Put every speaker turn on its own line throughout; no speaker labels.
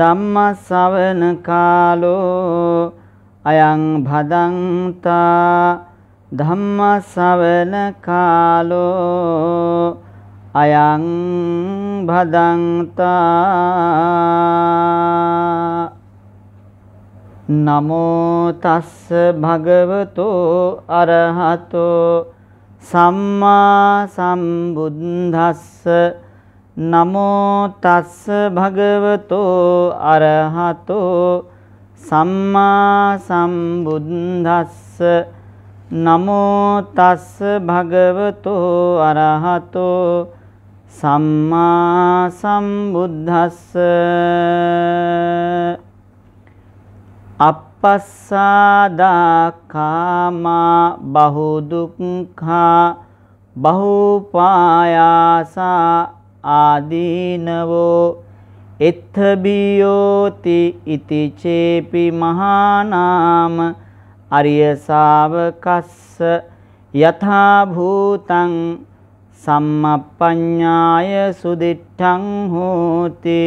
ධම්ම ශවන කාලෝ අයං භදන්තා ධම්ම ශවන කාලෝ අයං භදන්තා නමෝ තස්ස භගවතෝ අරහතෝ සම්මා සම්බුද්දස්ස නමෝ තස්ස භගවතෝ අරහතෝ සම්මා සම්බුද්දස්ස නමෝ තස්ස භගවතෝ අරහතෝ සම්මා සම්බුද්දස්ස අපස්සාදා කාමා බහුදුක්ඛා බහුපායාසා ආදීනවෝ එත්ථබියෝති ඉති චේපි මහානාම අරිය ශාවකස්ස යථා භූතං සම්මප්පඤ්ඤාය සුදිට්ඨං හෝති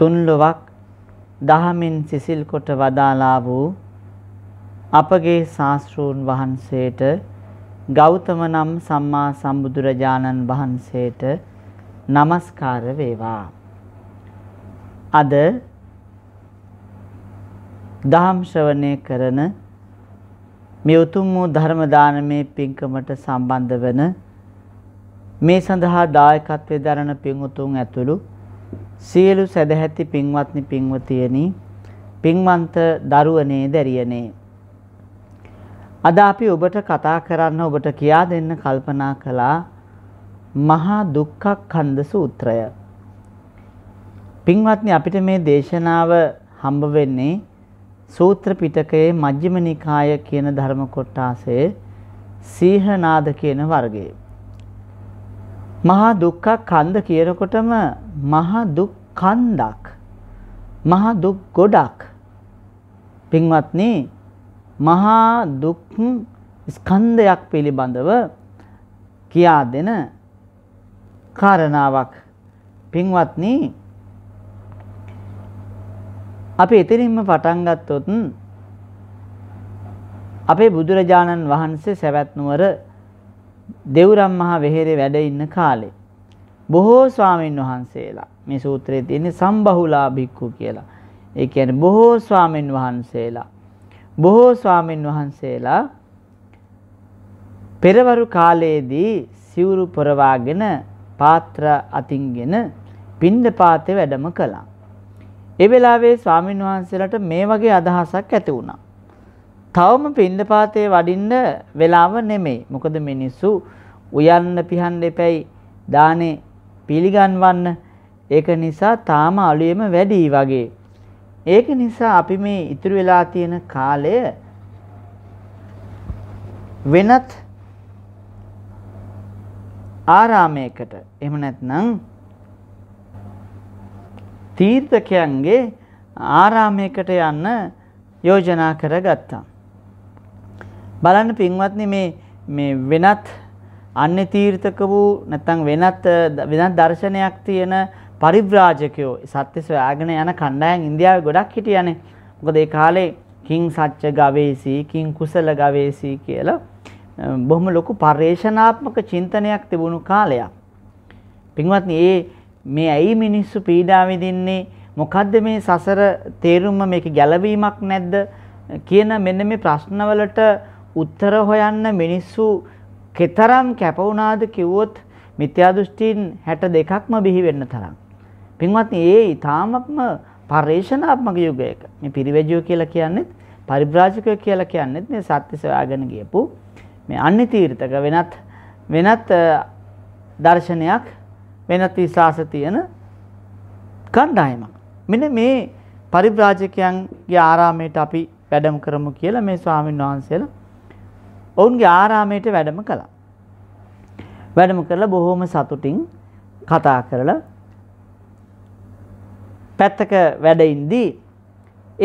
තුන්ලොවක් දහමින් සිසිල් කොට වදාලා වූ අපගේ ශාස්ත්‍රූන් වහන්සේට ගෞතම නම් සම්මා සම්බුදුරජාණන් වහන්සේට নমස්කාර වේවා. අද දහම් ශ්‍රවණය කරන මේ උතුම් වූ ධර්ම දානමේ පින්කමට සම්බන්ධ වන මේ සඳහා දායකත්වයේ දරන පින් උතුම් ඇතුළු සියලු සදැහැති පින්වත්නි පින්වතියනි පින්වන්ත දරුවනේ දැරියනේ අද අපි ඔබට කතා කරන්න ඔබට කියා දෙන්න කල්පනා කළා මහා දුක්ඛ කන්ද සූත්‍රය. පින්වත්නි අපිට මේ දේශනාව හම්බ වෙන්නේ සූත්‍ර පිටකයේ මජ්ක්‍ධිම නිකාය කියන ධර්ම කොටාසේ සීහනාද කියන වර්ගයේ. මහා දුක්ඛ කන්ද කියනකොටම මහා දුක් කන්දක් මහා දුක් ගොඩක් පින්වත්නි මහා දුක් ස්කන්ධයක් පිළිබඳව කියා දෙන කාරණාවක් පින්වත්නි අපි එතනින්ම පටන් ගත්තොත් අපේ බුදුරජාණන් වහන්සේ සවැත් නුවර දෙවුරම් මහ වෙහෙරේ වැඩ ඉන්න කාලේ බොහෝ ස්වාමීන් වහන්සේලා මේ සූත්‍රයේ තියෙන සම්බහුලා භික්ඛු කියලා. ඒ කියන්නේ බොහෝ ස්වාමීන් වහන්සේලා බොහෝ ස්වාමින් වහන්සේලා පෙරවරු කාලයේදී සිවුරු පොරවාගෙන පාත්‍ර අතින්ගෙන පින්ඩපාතේ වැඩම කළා. ඒ වෙලාවේ ස්වාමින් වහන්සේලාට මේ වගේ අදහසක් ඇති වුණා. තවම පින්ඩපාතේ වඩින්න වෙලාව නෙමෙයි. මොකද මිනිස්සු උයන්න පිහන්න එපැයි දානේ පිළිගන්වන්න. ඒක නිසා තාම අලුයම වැඩි වගේ ඒක නිසා අපි මේ ඉතුරු වෙලා තියෙන කාලය වෙනත් ආරාමයකට එහෙම නැත්නම් තීර්ථකයන්ගේ ආරාමයකට යන්න යෝජනා කරගත්තා. බලන්න පින්වත්නි මේ මේ වෙනත් අන්‍ය තීර්ථක වූ නැත්නම් වෙනත් වෙනත් දර්ශනයක් තියෙන පරිව්‍රාජකයෝ සත්‍ය සොයාගෙන යන කණ්ඩායම් ඉන්දියාවේ ගොඩක් හිටියනේ. මොකද ඒ කාලේ කිං සච්ච ගවේෂී කිං කුසල ගවේෂී කියලා බොහොම ලොකු පර්යේෂණාත්මක චින්තනයක් තිබුණු කාලයක්. පින්වත්නි ඒ මේ ඇයි මිනිස්සු පීඩා විඳින්නේ මොකද්ද මේ සසර තේරුම මේක ගැළවීමක් නැද්ද කියන මෙන්න මේ ප්‍රශ්නවලට උත්තර හොයන්න මිනිස්සු කෙතරම් කැප වුණාද කිව්වොත් මිත්‍යා දෘෂ්ටීන් 62ක්ම බිහි වෙන්න තරම් පින්වත්නි ඒ ඊ타මත්ම පරේෂණාත්මක යුගයක මේ පිරිවැජියෝ කියලා කියන්නේත් පරිබ්‍රාජකයෝ කියලා කියන්නේත් මේ සත්‍ය සොයාගෙන ගියපු මේ අන්‍ය තීර්ථක වෙනත් වෙනත් දර්ශනයක් වෙනත් විශ්වාස තියෙන කණ්ඩායමක්. මෙන්න මේ පරිබ්‍රාජකයන්ගේ ආරාමයට අපි වැඩම කරමු කියලා මේ ස්වාමීන් වහන්සේලා ඔවුන්ගේ ආරාමයට වැඩම කළා. වැඩම කරලා බොහොම සතුටින් කතා කරලා පැත්තක වැඩඉන්දී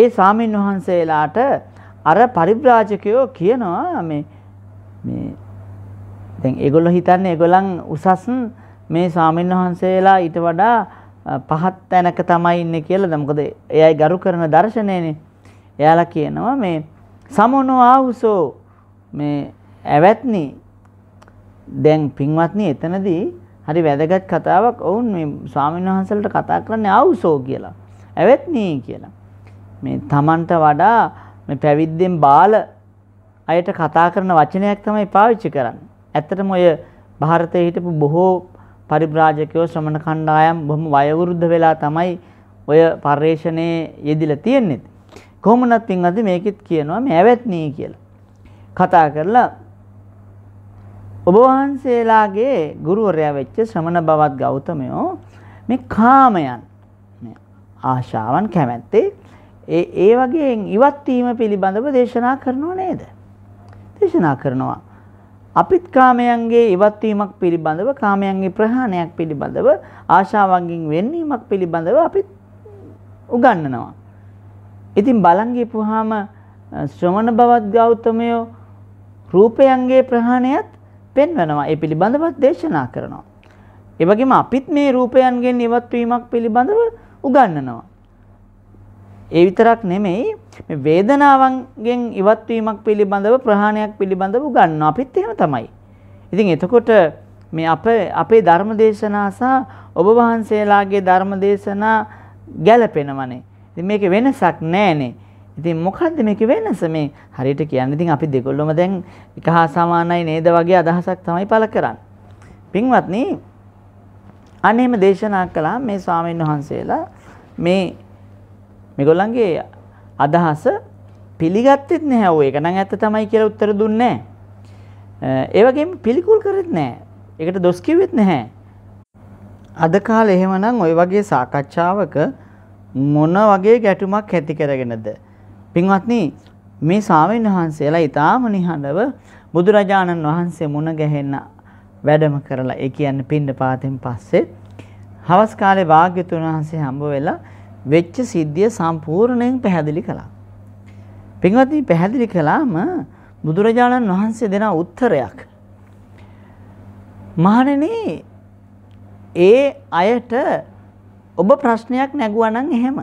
ඒ සාමීන් වහන්සේලාට අර පරිබ්‍රාජකයෝ කියනවා මේ මේ දැන් ඒගොල්ලෝ හිතන්නේ ඒගොල්ලන් උසස් මේ සාමීන් වහන්සේලා ඊට වඩා පහත් තැනක තමයි ඉන්නේ කියලාද මොකද එයයි ගරු කරන දර්ශනයනේ එයාලා කියනවා මේ සමනෝ ආහුසෝ මේ ඇවැත්නි දැන් පින්වත්නි එතනදී හරි වැදගත් කතාවක් ඔවුන් මේ ස්වාමීන් වහන්සලට කතා කරන්නේ අවුසෝ කියලා. ඇවැත්නී කියලා. මේ තමන්ට වඩා මේ පැවිද්දෙන් බාල අයට කතා කරන වචනයක් තමයි පාවිච්චි කරන්නේ. ඇත්තටම ඔය ಭಾರತයේ හිටපු බොහෝ පරිබ්‍රාජකයෝ ශ්‍රමණ කණ්ඩායම් බොහොම වයවෘද්ධ වෙලා තමයි ඔය පර්යේෂණයේ යෙදිලා තියෙන්නේ. කොහොමනත් පින්වත්නි මේකෙත් කියනවා මේ ඇවැත්නී කියලා. කතා කරලා ඔබ වහන්සේලාගේ ගුරුවරයා වෙච්ච ශ්‍රමණ බවත් ගෞතමයෝ මේ කාමයන් මේ ආශාවන් කැමැත්තේ ඒ ඒ වගේ ඉවත් වීම පිළිබඳව දේශනා කරනව නේද? දේශනා කරනවා. අපිත් කාමයන්ගේ ඉවත් වීමක් පිළිබඳව කාමයන්ගේ ප්‍රහාණයක් පිළිබඳව ආශාවන්ගෙන් වෙන්වීමක් පිළිබඳව අපිත් උගන්වනවා. ඉතින් බලන් ගියපුවාම ශ්‍රමණ බවත් ගෞතමයෝ රූපයන්ගේ ප්‍රහාණයත් පෙන්වනවා. ඒ පිළිබඳව දේශනා කරනවා. ඒ වගේම අපිත් මේ රූපයන්ගෙන් ඉවත් වීමක් පිළිබඳව උගන්වනවා. ඒ විතරක් නෙමෙයි මේ වේදනාවන්ගෙන් ඉවත් වීමක් පිළිබඳව ප්‍රහාණයක් පිළිබඳව උගන්වනවා. අපිත් එහෙම තමයි. ඉතින් එතකොට මේ අප අපේ ධර්ම දේශනා සහ ඔබ වහන්සේලාගේ ධර්ම දේශනා ගැළපෙනවනේ. ඉතින් මේකේ වෙනසක් නැහැනේ. ඉතින් මොකද්ද මේකේ වෙනස මේ හරියට කියන්නේ ඉතින් අපි දෙකොල්ලම දැන් එක හා සමානයි නේද වගේ අදහසක් තමයි පළ කරන්නේ. පින්වත්නි අනේම දේශනා කළා මේ ස්වාමීන් වහන්සේලා මේ මේගොල්ලන්ගේ අදහස පිළිගත්තෙත් නැහැ ඔය එක නම් ඇත්ත තමයි කියලා උත්තර දුන්නේ නැහැ. ඒ වගේම පිළිකුල් කරෙත් නැහැ. ඒකට දොස් කිව්වෙත් නැහැ. අද කාලේ එහෙමනම් ওই වගේ සාකච්ඡාවක මොන වගේ ගැටුමක් ඇති කරගෙනද පින්වත්නි මේ ශාවෙන් වහන්සේලා ඊටාම නිහඬව බුදුරජාණන් වහන්සේ මුණ ගැහෙන්න වැඩම කරලා ඒ කියන්නේ පින්න පාතෙන් පස්සේ හවස් කාලේ වාග්යතුන් වහන්සේ හම්බ වෙලා වෙච්ච සිද්ධිය සම්පූර්ණයෙන් පැහැදිලි කළා. පින්වත්නි පැහැදිලි කළාම බුදුරජාණන් වහන්සේ දෙන උත්තරයක්. මහණෙනි ඒ අයට ඔබ ප්‍රශ්නයක් නැගුවා නම් එහෙම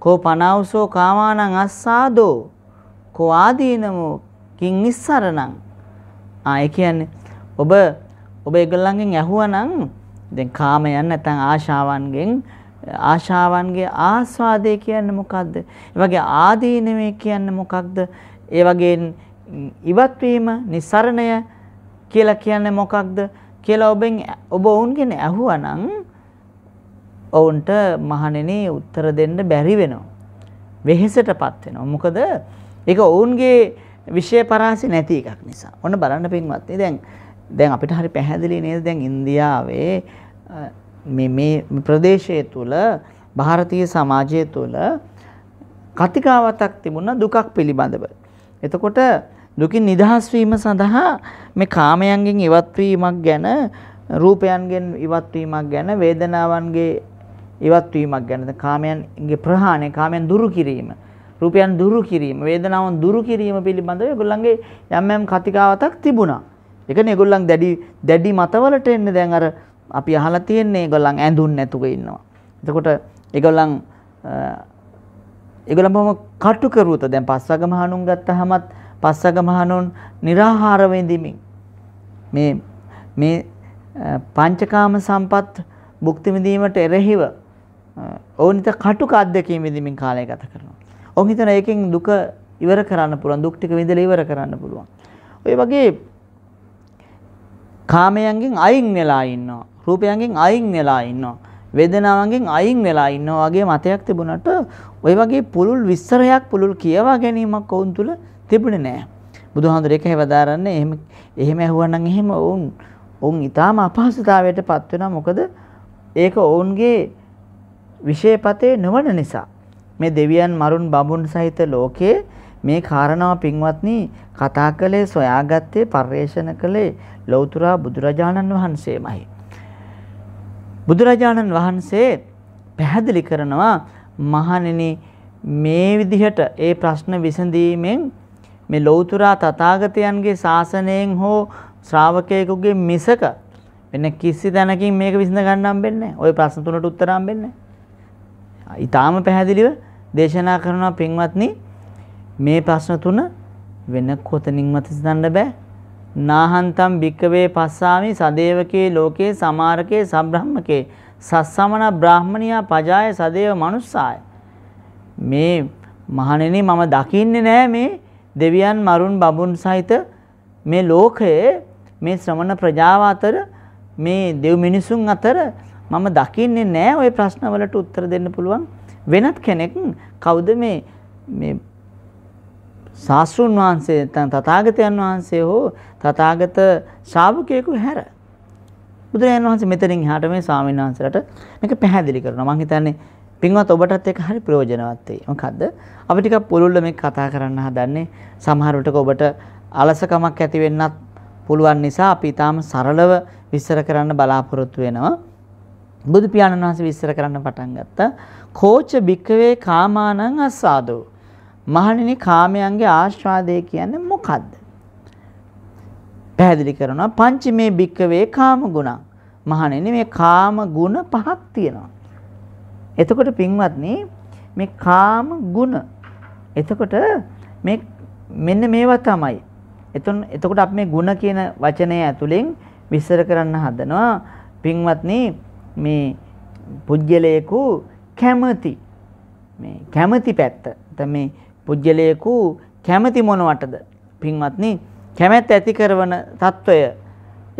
කෝ පනවුසෝ කාමානං අස්සාදෝ කෝ ආදීනමෝ කිං ඉස්සරණං ආ ඒ කියන්නේ ඔබ ඔබ ඒගොල්ලන්ගෙන් ඇහුවනම් දැන් කාමයන් නැත්නම් ආශාවන්ගෙන් ආශාවන්ගේ ආස්වාදය කියන්නේ මොකක්ද? ඒ වගේ ආදීනමේ කියන්නේ මොකක්ද? ඒ වගේ ඉවත් වීම, નિસරණය කියලා කියන්නේ මොකක්ද? කියලා ඔබෙන් ඔබ වුන්ගෙන ඇහුවනම් ඔවුන්ට මහණෙනි උත්තර දෙන්න බැරි වෙනවා. වෙහෙසටපත් වෙනවා. මොකද ඒක ඔවුන්ගේ විෂය පරාසය නැති එකක් නිසා. ඔන්න බලන්න පින්වත්නි දැන් දැන් අපිට හරි පැහැදිලි නේද දැන් ඉන්දියාවේ මේ මේ ප්‍රදේශය තුල ಭಾರತೀಯ සමාජය තුල කතිකාවතක් තිබුණා දුකක් පිළිබඳව. එතකොට දුකින් නිදහස් වීම සඳහා මේ කාමයන්ගෙන් ඉවත්වීමක් ගැන රූපයන්ගෙන් ඉවත්වීමක් ගැන වේදනාවන්ගේ ඉවත් වීමක් ගැනද කාමයන්ගේ ප්‍රහාණය කාමයන් දුරු කිරීම රූපයන් දුරු කිරීම වේදනාවන් දුරු කිරීම පිළිබඳව ඒගොල්ලන්ගේ යම් යම් කතිකාවතක් තිබුණා. ඒ කියන්නේ ඒගොල්ලන් දැඩි දැඩි මතවලට එන්නේ දැන් අර අපි අහලා තියෙන්නේ ඒගොල්ලන් ඇඳුන් නැතුව ඉන්නවා. එතකොට ඒගොල්ලන් ඒගොල්ලන් බොහොම කටු කරුවත දැන් පස්සග මහණුන් ගත්තහමත් පස්සග මහණුන් निराහාර වෙඳිමින් මේ මේ පංචකාම සම්පත් භුක්ති විඳීමට එරෙහිව ඔවුන් හිත කටුක අද්දකීම් විඳින්මින් කාලය ගත කරනවා. ඔවුන් හිතන ඒකෙන් දුක ඉවර කරන්න පුළුවන්, දුක් ටික විඳලා ඉවර කරන්න පුළුවන්. ඔය වගේ කාමයන්ගෙන් අයින් වෙලා ඉන්නවා. රූපයන්ගෙන් අයින් වෙලා ඉන්නවා. වේදනාවන්ගෙන් අයින් වෙලා ඉන්නවා වගේ මතයක් තිබුණට ওই වගේ පුළුල් විස්තරයක් පුළුල් කියවා ගැනීමක් ඔවුන් තුල තිබුණේ නැහැ. බුදුහාඳුර ඒක හැවදාරන්නේ එහෙම එහෙම ඇහුවනම් එහෙම ඔවුන් ඔවුන් ඊටාම අපහසුතාවයට පත් වෙනවා මොකද ඒක ඔවුන්ගේ විශේපතේ නොවන නිසා. මේ දෙවියන් මරුන් බඹුන් සහිත ලෝකයේ මේ කාරණාව පින්වත්නි කතා කළේ සොයාගත්තේ පර්යේෂණ කළේ ලෞතුරා බුදුරජාණන් වහන්සේමයි. බුදුරජාණන් වහන්සේ පැහැදිලි කරනවා මහණෙනි මේ විදිහට ඒ ප්‍රශ්න විසඳීමෙන් මේ ලෞතුරා තථාගතයන්ගේ ශාසනයෙන් හෝ ශ්‍රාවකයෙකුගේ මිසක වෙන කිසි තැනකින් මේක විසඳ ගන්න හම්බෙන්නේ නැහැ. ওই ප්‍රශ්න තුනට උත්තර හම්බෙන්නේ නැහැ. ඉතාම පැහැදිලිව දේශනා කරනවා පින්වත්නි මේ ප්‍රශ්න තුන වෙන කොතනින්වත් හිතන්න බෑ නාහන්තම් භික්කවේ පස්සාමි සදේවකේ ලෝකේ සමාරකේ සබ්‍රහ්මකේ සස්සමන බ්‍රාහ්මණියා පජාය සදේව මනුස්සාය මේ මහණෙනි මම දකින්නේ නෑ මේ දෙවියන් මරුන් බබුන් සහිත මේ ලෝකයේ මේ ශ්‍රමණ ප්‍රජාව අතර මේ දෙව් මිනිසුන් අතර මම දකින්නේ නෑ ওই ප්‍රශ්නවලට උත්තර දෙන්න පුළුවන් වෙනත් කෙනෙක් කවුද මේ මේ ශාස්ත්‍රුන් වහන්සේ නැත්නම් තථාගතයන් වහන්සේ හෝ තථාගත ශ්‍රාවකයෙකු හැර බුදුරජාණන් වහන්සේ මෙතනින් එහාට මේ ස්වාමීන් වහන්සේලාට මේක පැහැදිලි කරනවා මම හිතන්නේ පින්වත් ඔබටත් ඒක හරි ප්‍රයෝජනවත් වෙයි. මොකද්ද? අපි ටිකක් පුළුල්ල මේ කතා කරන්න හදන්නේ. සමහර විටක ඔබට අලසකමක් ඇති වෙන්නත් පුළුවන් නිසා අපි ඊටාම සරලව විස්තර කරන්න බලාපොරොත්තු වෙනවා. බුදු පියාණන් වහන්සේ විස්තර කරන්න පටන් ගත්තා. කෝච භික්කවේ කාමානං අස්සාදෝ. මහණෙනි කාමයන්ගේ ආස්වාදය කියන්නේ මොකද්ද? පැහැදිලි කරනවා පංචමේ භික්කවේ කාම ගුණ. මහණෙනි මේ කාම ගුණ පහක් තියෙනවා. එතකොට පින්වත්නි මේ කාම ගුණ. එතකොට මේ මෙන්න මේවා තමයි. එතන එතකොට අපි මේ ගුණ කියන වචනය ඇතුලෙන් විස්තර කරන්න හදනවා. පින්වත්නි මේ පුජ්‍යලයකු කැමති මේ කැමති පැත්ත. දැන් මේ පුජ්‍යලයකු කැමති මොනවටද? පින්වත්නි කැමැත්ත ඇති කරන తত্ত্বය.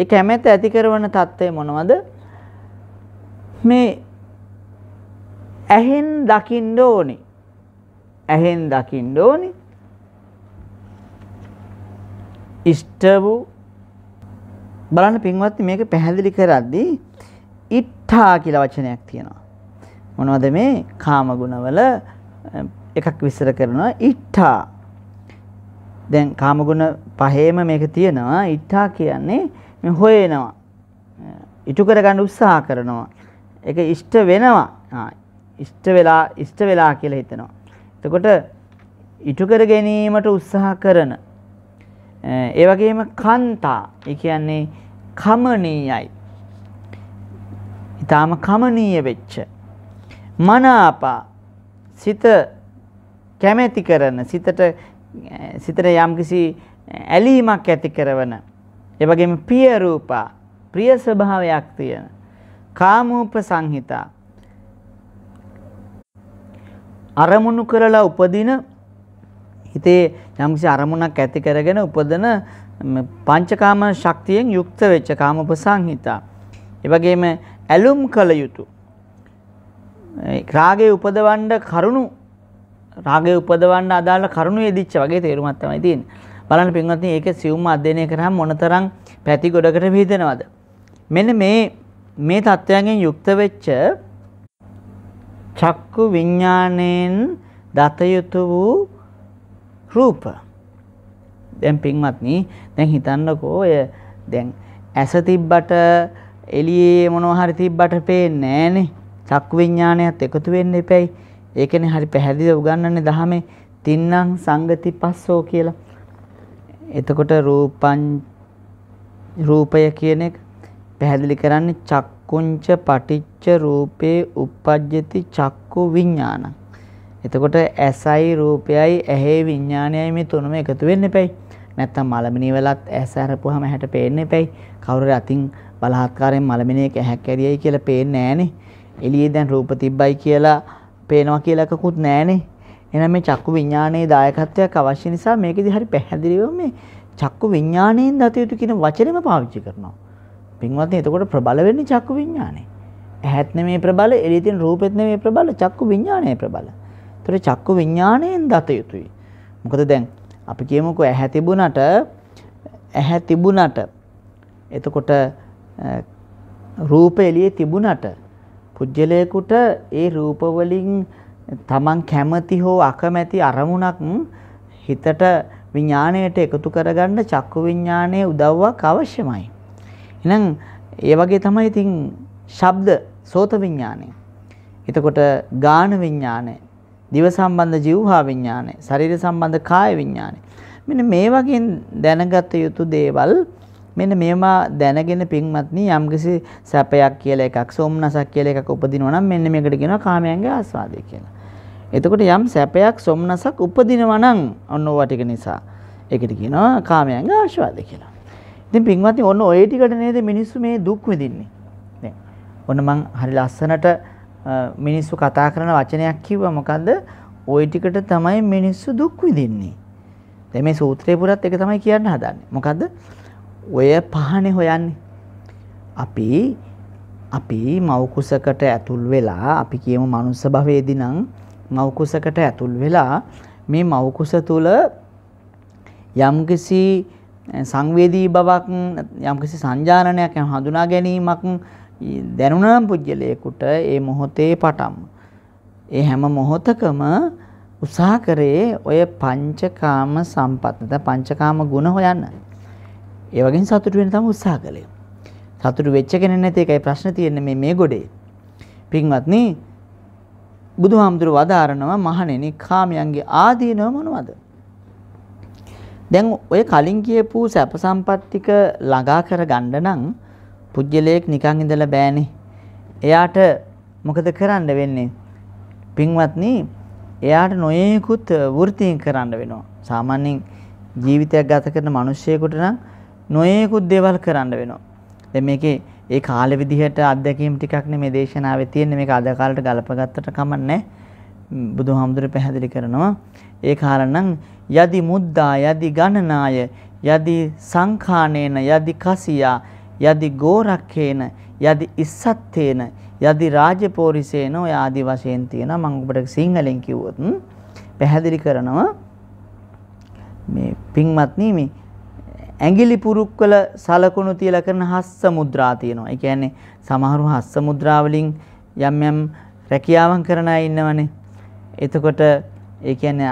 ඒ කැමැත්ත ඇති කරන తত্ত্বය මොනවද? මේ ඇහෙන් දකින්න ඕනි. ඇහෙන් දකින්න ඕනි. ඉෂ්ට වූ බලන්න පින්වත්නි මේක පැහැදිලි කරද්දී ඉට්ඨා කියලා වචනයක් තියෙනවා. මොනවද මේ කාම ගුණවල එකක් විස්තර කරනවා ඉට්ඨා. දැන් කාම ගුණ පහේම මේක තියෙනවා. ඉට්ඨා කියන්නේ මේ හොයනවා. ඉටු කරගන්න උත්සාහ කරනවා. ඒක ඉෂ්ට වෙනවා. ආ ඉෂ්ට වෙලා ඉෂ්ට වෙලා කියලා හිතනවා. එතකොට ඉටු කර ගැනීමට උත්සාහ කරන ඒ වගේම කන්තා ඒ කියන්නේ කමනීයයි ඊටාම කමනීය වෙච්ච මනාපා සිත කැමැති කරන සිතට සිතට යම්කිසි ඇලීමක් ඇති කරන ඒ වගේම ප්‍රිය රූපා ප්‍රිය ස්වභාවයක් තියෙන කාමූප සංහිතා අරමුණු කරලා උපදින හිතේ යම්කිසි අරමුණක් ඇති කරගෙන උපදින පංචකාම ශක්තියෙන් යුක්ත වෙච්ච කාමූප සංහිතා ඒ වගේම ඇලුම් කළ යුතු. රාගේ උපදවන්ඩ කරුණු රාගේ උපදවන්න අදාළ කරුණු යෙදිච්ච වගේ තේරුමක් තමයි තියෙන්නේ. බලන්න පින්වත්නි ඒක සියුම් අධ්‍යයනය කරාම මොනතරම් පැති ගොඩකට විහිදෙනවද? මෙන්න මේ මේ தත්වයන්ගෙන් යුක්ත වෙච්ච චක්කු විඥාණයෙන් දතයුතු වූ රූප. දැන් පින්වත්නි දැන් හිතන්නකෝ ඔය දැන් ඇස තිබ්බට එළියේ මොනවා හරි තිබ්බට පේන්නේ නැහනේ. චක්කු විඥානයත් එකතු වෙන්න එපැයි. ඒකනේ හරි පැහැදිලිව උගන්වන්නේ දහමේ තින්නම් සංගති පස්සෝ කියලා. එතකොට රූපං රූපය කියන එක පැහැදිලි කරන්නේ චක්කුංච පටිච්ච රූපේ uppajjati චක්කු විඥානං. එතකොට ඇසයි රූපයයි ඇහි විඥානයයි මේ තුනම එකතු වෙන්න එපැයි. නැත්තම් මලමිනී වලත් ඇස අරපුවාම හැට පේන්න එපැයි. කවුරුර අතින් බලහත්කාරයෙන් මලමිනේ කැහැක් ඇරියයි කියලා පේන්නේ නැහනේ. එළියේ දැන් රූප තිබ්බයි කියලා පේනවා කියලා එකකුත් නැහනේ. එහෙනම් මේ චක්කු විඥානයේ දායකත්වයක් අවශ්‍ය නිසා මේකෙදි හරි පැහැදිලිව මේ චක්කු විඥාණයෙන් දත යුතු කියන වචනේම පාවිච්චි කරනවා. පින්වත්නි එතකොට ප්‍රබල වෙන්නේ චක්කු විඥානේ. ඇහත් නෙමේ ප්‍රබල, එළියේ තියෙන රූපෙත් නෙමේ ප්‍රබල, චක්කු විඥානේ ප්‍රබල. ඒතර චක්කු විඥාණයෙන් දත යුතුයි. මොකද දැන් අපි කියමුකෝ ඇහැ තිබුණට ඇහැ තිබුණට එතකොට රූප එළියේ තිබුණට පුජ්‍යලයකට ඒ රූප තමන් කැමති හෝ අකමැති අරමුණක් හිතට විඥාණයට එකතු කරගන්න චක්කු විඥානයේ උදව්වක් අවශ්‍යමයි. එහෙනම් ඒ වගේ තමයි ඉතින් ශබ්ද සෝත විඥානය. එතකොට ගාන විඥානය, දිව සම්බන්ධ જીවහා විඥානය, ශරීර සම්බන්ධ කාය විඥානය. මෙන්න මේ වගේ දැනගත යුතු දේවල් මෙන්න මේවා දැනගෙන පින්වත්නි යම්කිසි සැපයක් කියලා එකක් සොම්නසක් කියලා එකක් උපදිනවා නම් මෙන්න මේකට කියනවා කාමයන්ගේ ආස්වාදය කියලා. එතකොට යම් සැපයක් සොම්නසක් උපදිනවා නම් ඔන්න ඕවා ටික නිසා ඒකට කියනවා කාමයන්ගේ ආස්වාදය කියලා. ඉතින් පින්වත්නි ඔන්න ඔය ටිකට නේද මිනිස්සු මේ දුක් විඳින්නේ. දැන් ඔන්න මං හරි ලස්සනට මිනිස්සු කතා කරන වචනයක් කිව්වා මොකද්ද? ওই ටිකට තමයි මිනිස්සු දුක් විඳින්නේ. දැන් මේ සූත්‍රේ පුරත් ඒක තමයි කියන්න හදන්නේ. මොකද්ද? ඔය පහනේ හොයන්නේ. අපි අපි මවකුසකට ඇතුල් වෙලා අපි කියමු මනුස්ස භවයේදී නම් මවකුසකට ඇතුල් වෙලා මේ මවකුස තුල යම්කිසි සංවේදී බවක් යම්කිසි සංජානනයක් හඳුනා ගැනීමක් දැනුණම් පුජ්‍යලයකට ඒ මොහොතේ පටන් ඒ හැම මොහොතකම උසහා කරේ ඔය පංචකාම සම්පත් නැත්නම් පංචකාම ගුණ හොයන්න. ඒ වගේ සතුටු වෙන්න තමයි උත්සාහ කළේ. සතුටු වෙච්ච කෙනෙක් නැති එකයි ප්‍රශ්න තියෙන්නේ මේ මේ ගොඩේ. පින්වත්නි බුදුහාමුදුරුව වදාරනවා මහණෙනි කාමයන්ගේ ආදීනව මොනවද? දැන් ඔය කලින් කියපු සැප සම්පත්තික ළඟා කර ගන්න නම් පුජ්‍යලයක් නිකන් ඉඳලා බෑනේ. එයාට මොකද කරන්න වෙන්නේ? පින්වත්නි එයාට නොයෙකුත් වෘත්තීන් කරන්න වෙනවා. සාමාන්‍යයෙන් ජීවිතයක් ගත කරන මිනිස්සෙකුට නම් නොයේකුත් දේවල් කරන්න වෙනවා. දැන් මේකේ ඒ කාලෙ විදිහට අත්දැකීම් ටිකක් නෙමේ දේශනාවේ තියෙන්නේ මේක අද කාලට ගලපගත්තට කමන්නේ බුදුහාමුදුර පැහැදිලි කරනවා ඒ කාලනම් යදි මුද්දා යදි ගණනාය යදි සංඛානේන යදි කසියා යදි ගෝරක්කේන යදි ඉස්සත්තේන යදි රාජපෝරිසේන ඔය ආදි වශයෙන් තියෙනවා මම ඔබට සිංහලෙන් කිව්වොත් පැහැදිලි කරනවා මේ පින්වත්නි මේ ඇඟිලි පුරුක්කල සලකුණු තියලා කරන හස්ස මුද්‍රා තියෙනවා. ඒ කියන්නේ සමහරු හස්ස මුද්‍රා වලින් යම් යම් රැකියාවන් කරන අය ඉන්නවනේ. එතකොට ඒ කියන්නේ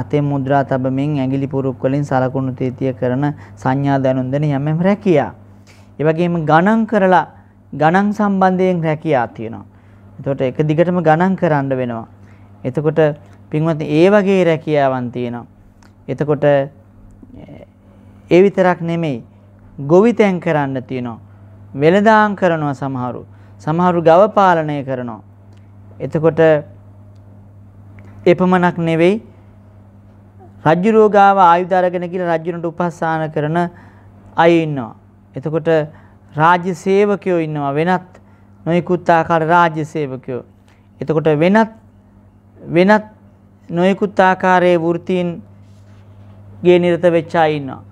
අතේ මුද්‍රා තබමින් ඇඟිලි පුරුක්කලින් සලකුණු තීතිය කරන සංඥා දැනුම් දෙන යම් යම් රැකියා. ඒ වගේම ගණන් කරලා ගණන් සම්බන්ධයෙන් රැකියා තියෙනවා. එතකොට එක දිගටම ගණන් කරන්න වෙනවා. එතකොට පින්වත් ඒ වගේ රැකියාවන් තියෙනවා. එතකොට ඒ විතරක් නෙමෙයි ගොවිතැන් කරන්න තියෙනවා. වෙළඳාම් කරනවා සමහරු. සමහරු ගව පාලනය කරනවා. එතකොට එපමණක් නෙවෙයි රජ්ජු රෝගාව ආයුධ අරගෙන කියලා රජුන්ට උපස්ථාන කරන අය ඉන්නවා. එතකොට රාජ්‍ය සේවකයෝ ඉන්නවා වෙනත් නොයෙකුත් ආකාර රාජ්‍ය සේවකයෝ. එතකොට වෙනත් වෙනත් නොයෙකුත් ආකාරයේ වෘත්තීන් ගේ නිරත වෙච්ච අය ඉන්නවා.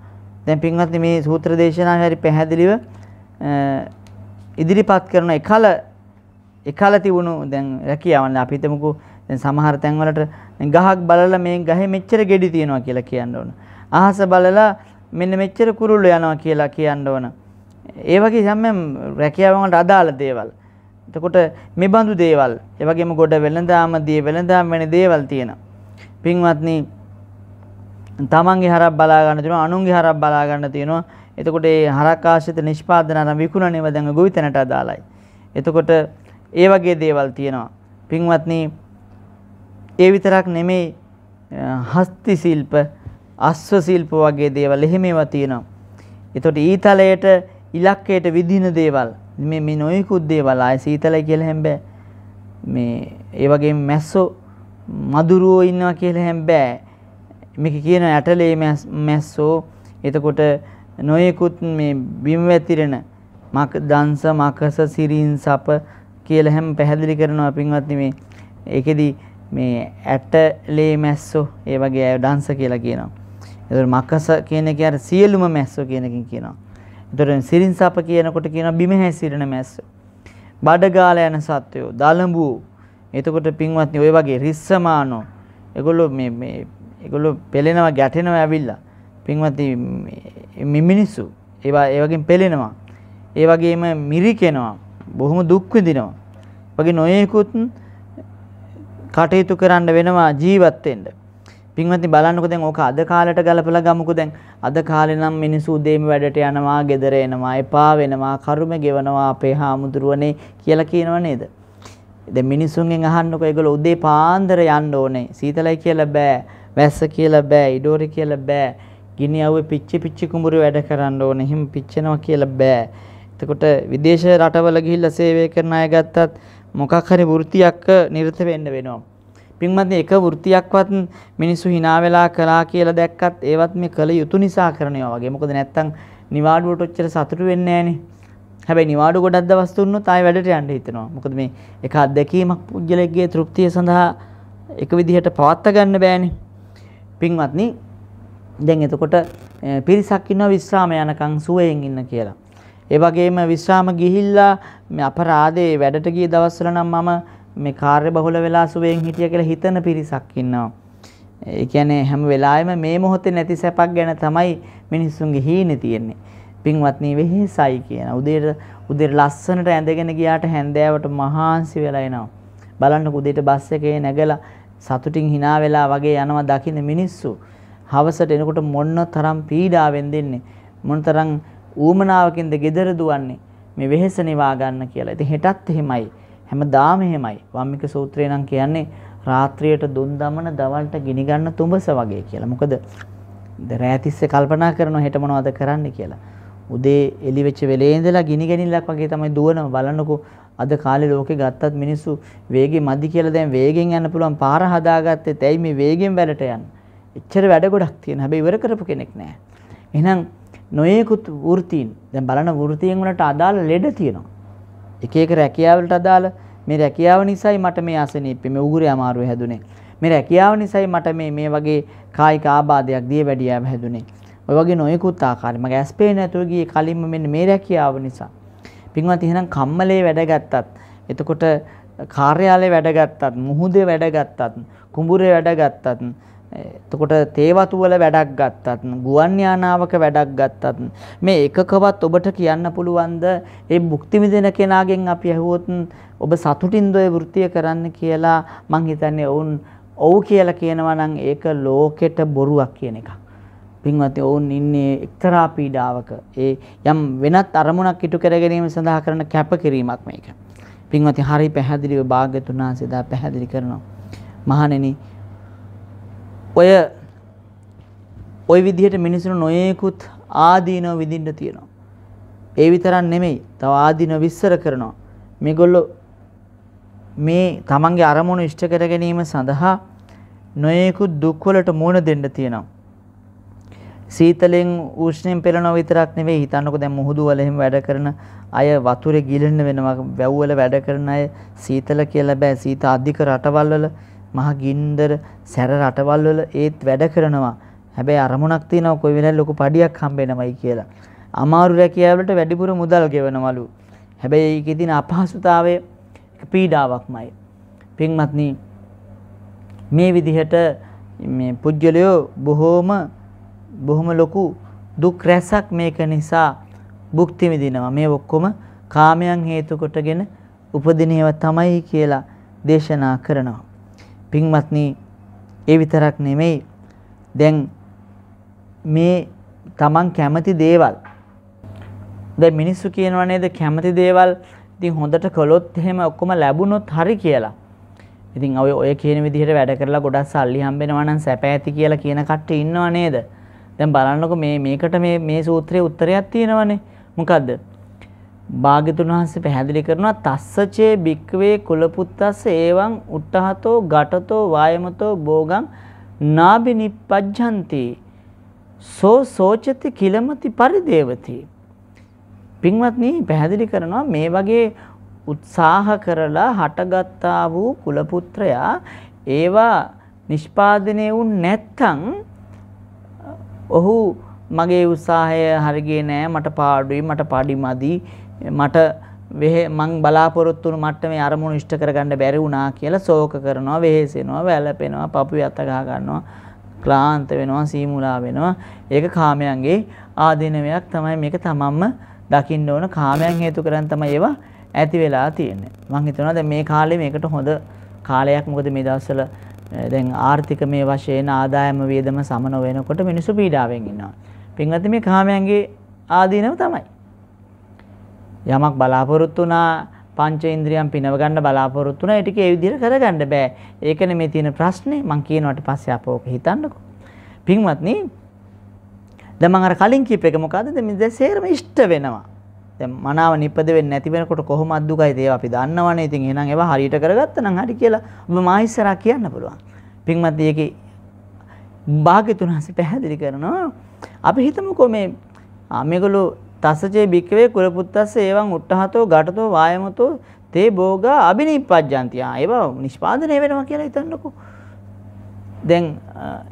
දැන් පින්වත්නි මේ සූත්‍ර දේශනාවේ හරි පැහැදිලිව ඉදිරිපත් කරන එකල එකල තිබුණු දැන් රැකියාවන් අපි හිතමුකෝ දැන් සමහර තැන්වලට ගහක් බලලා මේ ගහේ මෙච්චර ගෙඩි තියෙනවා කියලා කියන්න ඕන. අහස බලලා මෙන්න මෙච්චර කුරුල්ල යනවා කියලා කියන්න ඕන. ඒ වගේ සම්මෙන් රැකියාවන් වලට අදාළ දේවල්. එතකොට මේ බඳු දේවල්, ඒ වගේම ගොඩ වෙළඳාම දී වෙළඳාම් වෙන දේවල් තියෙනවා. පින්වත්නි තමන්ගේ හරක් බලාගන්න තියෙනවා අනුන්ගේ හරක් බලාගන්න තියෙනවා එතකොට ඒ හරක් ආශ්‍රිත නිෂ්පාදන අර විකුණනේව දැන් ගොවිතැනට අදාළයි එතකොට ඒ වගේ දේවල් තියෙනවා පින්වත්නි ඒ විතරක් නෙමෙයි හස්ති ශිල්ප අස්ව ශිල්ප වගේ දේවල් එහෙම ඒවා තියෙනවා එතකොට ඊතලයට ඉලක්කයට විදින දේවල් මේ මේ නොයෙකුත් දේවල් ආය සීතලයි කියලා හැම්බෑ මේ ඒ වගේම මැස්සෝ මදුරුවෝ ඉන්නවා කියලා හැම්බෑ මේක කියන ඇටලේ මැස්සෝ එතකොට නොයෙකුත් මේ බිම් වැතිරෙන මක දංශ මකස සිරින් සප කියලා හැම පැහැදිලි කරනවා පින්වත්නි මේ ඒකෙදි මේ ඇටලේ මැස්සෝ ඒ වගේ අය දංශ කියලා කියනවා. එතකොට මකස කියන එක අර සියලුම මැස්සෝ කියන එකකින් කියනවා. එතකොට සිරින් සප කියනකොට කියනවා බිම හැසිරෙන මැස්සෝ. බඩගාල යන සත්වයෝ, දලඹු. එතකොට පින්වත්නි ඔය වගේ රිස්සමානෝ. ඒගොල්ලෝ මේ මේ ඒගොල්ලෝ පෙළෙනවා ගැටෙනවා ඇවිල්ලා. පින්වත්නි මිනිස්සු ඒවා ඒ වගේම පෙළෙනවා. ඒ වගේම මිරිකෙනවා. බොහොම දුක් විඳිනවා. වගේ නොයෙකුත් කටයුතු කරන්න වෙනවා ජීවත් වෙන්න. පින්වත්නි බලන්නකෝ දැන් ඕක අද කාලයට ගලපලා ගමුකෝ දැන් අද කාලේ නම් මිනිස්සු උදේම වැඩට යනවා, ගෙදර එනවා, එපා වෙනවා, කරුමේ ගෙවනවා අපේ හාමුදුරුවනේ කියලා කියනව නේද? දැන් මිනිස්සුන්ගෙන් අහන්නකෝ ඒගොල්ලෝ උදේ පාන්දර යන්න ඕනේ. සීතලයි කියලා බෑ. වැස්ස කියලා බෑ ඉඩෝරි කියලා බෑ ගිනි අවුවේ පිච්චි පිච්චි කුඹුරේ වැඩ කරන්න ඕනේ එහෙම පිච්චෙනවා කියලා බෑ එතකොට විදේශ රටවල ගිහිල්ලා සේවය කරන අය ගත්තත් මොකක් හරි වෘත්තියක් නිරත වෙන්න වෙනවා පින්වත්නි එක වෘත්තියක්වත් මිනිස්සු hina වෙලා කළා කියලා දැක්කත් ඒවත් මේ කල යුතු නිසා කරනවා වගේ මොකද නැත්තම් නිවාඩුවට ඔච්චර සතුටු වෙන්නේ නැහනේ හැබැයි නිවාඩු ගොඩක් දවස් දුන්නොත් ආයෙ වැඩට යන්න හිතනවා මොකද මේ එක අත්දැකීමක් පුජ්‍යලෙක්ගේ තෘප්තිය සඳහා එක විදිහට පවත්වා ගන්න බෑනේ පින්වත්නි දැන් එතකොට පිරිසක් ඉන්නවා විශ්‍රාම යනකම් සුවයෙන් ඉන්න කියලා. ඒ වගේම විශ්‍රාම ගිහිල්ලා මේ අපරාධේ වැඩට ගිය දවස්වල නම් මම මේ කාර්යබහුල වෙලා සුවයෙන් හිටිය කියලා හිතන පිරිසක් ඉන්නවා. ඒ කියන්නේ හැම වෙලාවෙම මේ මොහොතේ නැති සැපක් ගැන තමයි මිනිස්සුන්ගේ හීනේ තියෙන්නේ. පින්වත්නි වෙහෙසයි කියන. උදේට උදේට ලස්සනට ඇඳගෙන ගියාට හැන්දෑවට මහාන්සි වෙලා එනවා. බලන්නකො උදේට බස් එකේ නැගලා සතුටින් hina වෙලා වගේ යනවා දකින්න මිනිස්සු හවසට එනකොට මොන්න තරම් පීඩාවෙන් දෙන්නේ මොන තරම් ඌමනාවකින්ද gedara දුවන්නේ මේ වෙහෙස නිවා ගන්න කියලා. ඉතින් හෙටත් එහෙමයි. හැමදාම එහෙමයි. වම්මික සූත්‍රය නම් කියන්නේ රාත්‍රියට දුන් දමන දවල්ට ගිනි ගන්න තුඹස වගේ කියලා. මොකද රෑතිස්සේ කල්පනා කරනවා හෙට මොනවද කරන්න කියලා. උදේ එලි වෙච්ච වෙලේ ඉඳලා ගිනි ගැනිල්ලක් වගේ තමයි දුවනම බලන්නකෝ අද කාලේ ලෝකේ ගත්තත් මිනිස්සු වේගෙ මදි කියලා දැන් වේගෙන් යන්න පුළුවන් පාර හදාගත්තෙත් ඇයි මේ වේගෙන් වැලට යන්න. එච්චර වැඩ ගොඩක් තියෙන හැබැයි ඉවර කරපු කෙනෙක් නැහැ. එහෙනම් නොයෙකුත් වෘතීන් දැන් බලන වෘතීන් වලට අදාළ ලෙඩ තියෙනවා. එක එක රැකියාවලට අදාළ මේ රැකියාව නිසායි මට මේ අසනීපෙ මේ උගුරේ අමාරුව හැදුනේ. මේ රැකියාව නිසායි මට මේ මේ වගේ කායික ආබාධයක් දිය වැඩියාව හැදුනේ. ඔය වගේ නොයෙකුත් ආකාරයි. මගේ ඇස් පේන ඇතුළු ගියේ කලින්ම මෙන්න මේ රැකියාව නිසා. පින්වත් එහෙනම් කම්මලේ වැඩගත්තත් එතකොට කාර්යාලේ වැඩගත්තත් මුහුදේ වැඩගත්තත් කුඹුරේ වැඩගත්තත් එතකොට තේවතු වල වැඩක් ගත්තත් ගුවන් යානාවක වැඩක් ගත්තත් මේ එකකවත් ඔබට කියන්න පුළුවන්ද ඒ භුක්ති විඳින කෙනාගෙන් අපි ඇහුවොත් ඔබ සතුටින්ද ඔය වෘත්තිය කරන්න කියලා මං හිතන්නේ ඔවුන් ඔව් කියලා කියනවා නම් ඒක ලෝකෙට බොරුවක් කියන එකක්. පින්වත්නි ඔවුන් ඉන්නේ එක්තරා පීඩාවක ඒ යම් වෙනත් අරමුණක් ඉටු කර ගැනීම සඳහා කරන කැපකිරීමක් මේක. පින්වත්නි හරි පැහැදිලිව භාග්‍යතුන් වහන්සේ දා පැහැදිලි කරනවා. මහණෙනි ඔය ওই විදිහට මිනිසුන් නොයේකුත් ආදීනව විඳින්න තියෙනවා. ඒ විතරක් නෙමෙයි. තව ආදීනව විස්තර කරනවා. මේගොල්ලෝ මේ තමන්ගේ අරමුණු ඉෂ්ට කර ගැනීම සඳහා නොයේකුත් දුක්වලට මුහුණ දෙන්න තියෙනවා. සීතලෙන් ඌෂ්ණයෙන් පෙළෙනවා විතරක් නෙවෙයි හිතන්නකෝ දැන් මුහුදු වල එහෙම වැඩ කරන අය වතුරේ ගිලෙන්න වෙනවා වැව් වල වැඩ කරන අය සීතල කියලා බෑ සීත අධික රටවල් වල මහ ගින්දර සැර රටවල් වල ඒත් වැඩ කරනවා හැබැයි අරමුණක් තියෙනවා කොයි වෙලාවෙ ලොකු පඩියක් හම්බෙනමයි කියලා අමාරු රැකියාවලට වැඩිපුර මුදල් ගෙවනවලු හැබැයි ඒකේ තියෙන අපහසුතාවය පීඩාවක්මයි පින්වත්නි මේ විදිහට මේ පුජ්‍යලයෝ බොහෝම බොහොම ලොකු දුක් රැසක් මේක නිසා භුක්ති විඳිනවා. මේ ඔක්කොම කාමයන් හේතු කොටගෙන උපදින ඒවා තමයි කියලා දේශනා කරනවා. පින්වත්නි ඒ විතරක් නෙමෙයි දැන් මේ තමන් කැමති දේවල් දැන් මිනිස්සු කියනවා නේද කැමති දේවල් ඉතින් හොඳට කළොත් එහෙම ඔක්කොම ලැබුණොත් හරි කියලා. ඉතින් ඔය ඔය කියන විදිහට වැඩ කරලා ගොඩක් සල්ලි හම්බෙනවා නම් සැප ඇති කියලා කියන කට්ටිය ඉන්නව නේද? දැන් බලන්නකො මේ මේකට මේ මේ සූත්‍රයේ උත්තරයක් තියෙනවනේ. මොකද්ද? භාග්‍යතුන් වහන්සේ පැහැදිලි කරනවා තස්සචේ බික්කවේ කුලපුත්තස්ස එවං උට්ටහතෝ ඝටතෝ වායමතෝ භෝගං නාබි නිප්පජ්ජಂತಿ සෝ සෝචති කිලමති පරිදේවති පින්වත්නි පැහැදිලි කරනවා මේ වගේ උත්සාහ කරලා හටගත්තා වූ කුලපුත්‍රයා ඒවා නිෂ්පාදනය වුන් නැත්නම් ඔහු මගේ උත්සාහය හරිගේ නෑ මට පාඩුයි මට පඩිමදි මට මං බලාපොරොත්තුන මට්ටමේ අරමුණු ඉෂ්ට කරගන්න බැරි වුණා කියලා සෝක කරනවා වෙහෙසෙනවා වැළපෙනවා පපු යත ගහ ගන්නවා ක්ලාන්ත වෙනවා සීමුලා වෙනවා ඒක කාමයන්ගේ ආධිනවයක් තමයි මේක තමන්ම දකින්න ඕන කාමයන් හේතු කරන් තමයි ඒවා ඇති වෙලා තියෙන්නේ මං හිතනවා දැන් මේ කාලේ මේකට හොඳ කාලයක් මොකද මේ දවස්වල දැන් ආර්ථිකමය වශයෙන් ආදායම වියදම සමන වෙනකොට මිනිස්සු පීඩාවෙන් ඉන්නවා. පින්වත් මේ කාමයන්ගේ ආදීනව තමයි. යමක් බලාපොරොත්තු වුණා පංච ඉන්ද්‍රියන් පිනව ගන්න බලාපොරොත්තු වුණා ඒ ටික ඒ විදිහට කරගන්න බෑ. ඒකනේ මේ තියෙන ප්‍රශ්නේ. මං කියනවාට පස්සේ අපෝක හිතන්නකෝ. පින්වත්නි දැන් මම අර කලින් කියපු එක මොකද්ද? දැන් සේරම ඉෂ්ට වෙනවා. දැන් මනාව නිපද වෙන්නේ නැති වෙනකොට කොහොමද දුකයිද ඒවා අපි දන්නවනේ. ඉතින් එහෙනම් ඒවා හරියට කරගත්තා නම් හරි කියලා ඔබ මා ඉස්සරහා කියන්න පුළුවන්. පින්වත් මේකේ භාග්‍යතුන් හසේ පැහැදිලි කරනවා. අපි හිතමුකෝ මේ මේගොල්ලෝ තසජේ භික්කවේ කුලපුත්තස්ස ඒවන් උට්ටහතෝ ගටතෝ වායමතෝ තේ බෝගා අභිනිප්පජ්ජන්තියා. ඒවා නිෂ්පාදනය වෙනවා කියලා හිතන්නකෝ. දැන්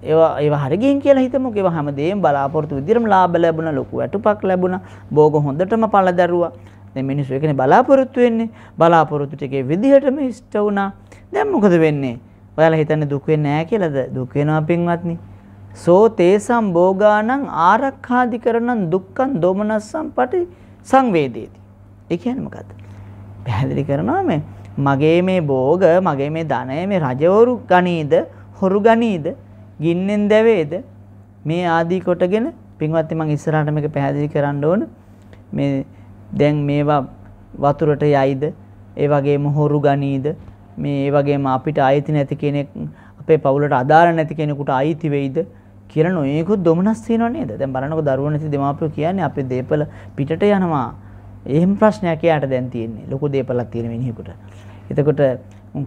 ඒවා ඒවා හරි ගින් කියලා හිතමු ඒවා හැමදේම බලාපොරොත්තු විදිහටම ලාභ ලැබුණා ලොකු වැටුපක් ලැබුණා භෝග හොඳටම පළදරුවා දැන් මිනිස්සු ඒකනේ බලාපොරොත්තු වෙන්නේ බලාපොරොත්තු ටිකේ විදිහටම ඉෂ්ට වුණා දැන් මොකද වෙන්නේ ඔයාලා හිතන්නේ දුක් වෙන්නේ නැහැ කියලාද දුක් වෙනවා පින්වත්නි සෝ තේසම් භෝගානං ආරක්ඛාදි කරනං දුක්ඛං දොමනස්සම් පටි සංවේදේති ඒ කියන්නේ මොකද්ද පැහැදිලි කරනවා මේ මගේ මේ භෝග මගේ මේ ධනය මේ රජවරු ගනීද හොරු ගනීද ගින්නෙන් දැවේද මේ ආදී කොටගෙන පින්වත්නි මම ඉස්සරහට මේක පැහැදිලි කරන්න ඕන මේ දැන් මේවා වතුරට යයිද ඒ වගේම හොරු ගනීද මේ ඒ වගේම අපිට අයිති නැති කෙනෙක් අපේ පවුලට අදාළ නැති කෙනෙකුට අයිති වෙයිද කියලා නොයෙකුත් දොමනස් තියෙනව නේද දැන් බලන්නකො දරුවෝ නැති දෙමාපියෝ කියන්නේ අපේ දේපල පිටට යනවා එහෙම ප්‍රශ්නයක් එයාට දැන් තියෙන්නේ ලොකු දේපලක් තියෙන මිනිහෙකුට එතකොට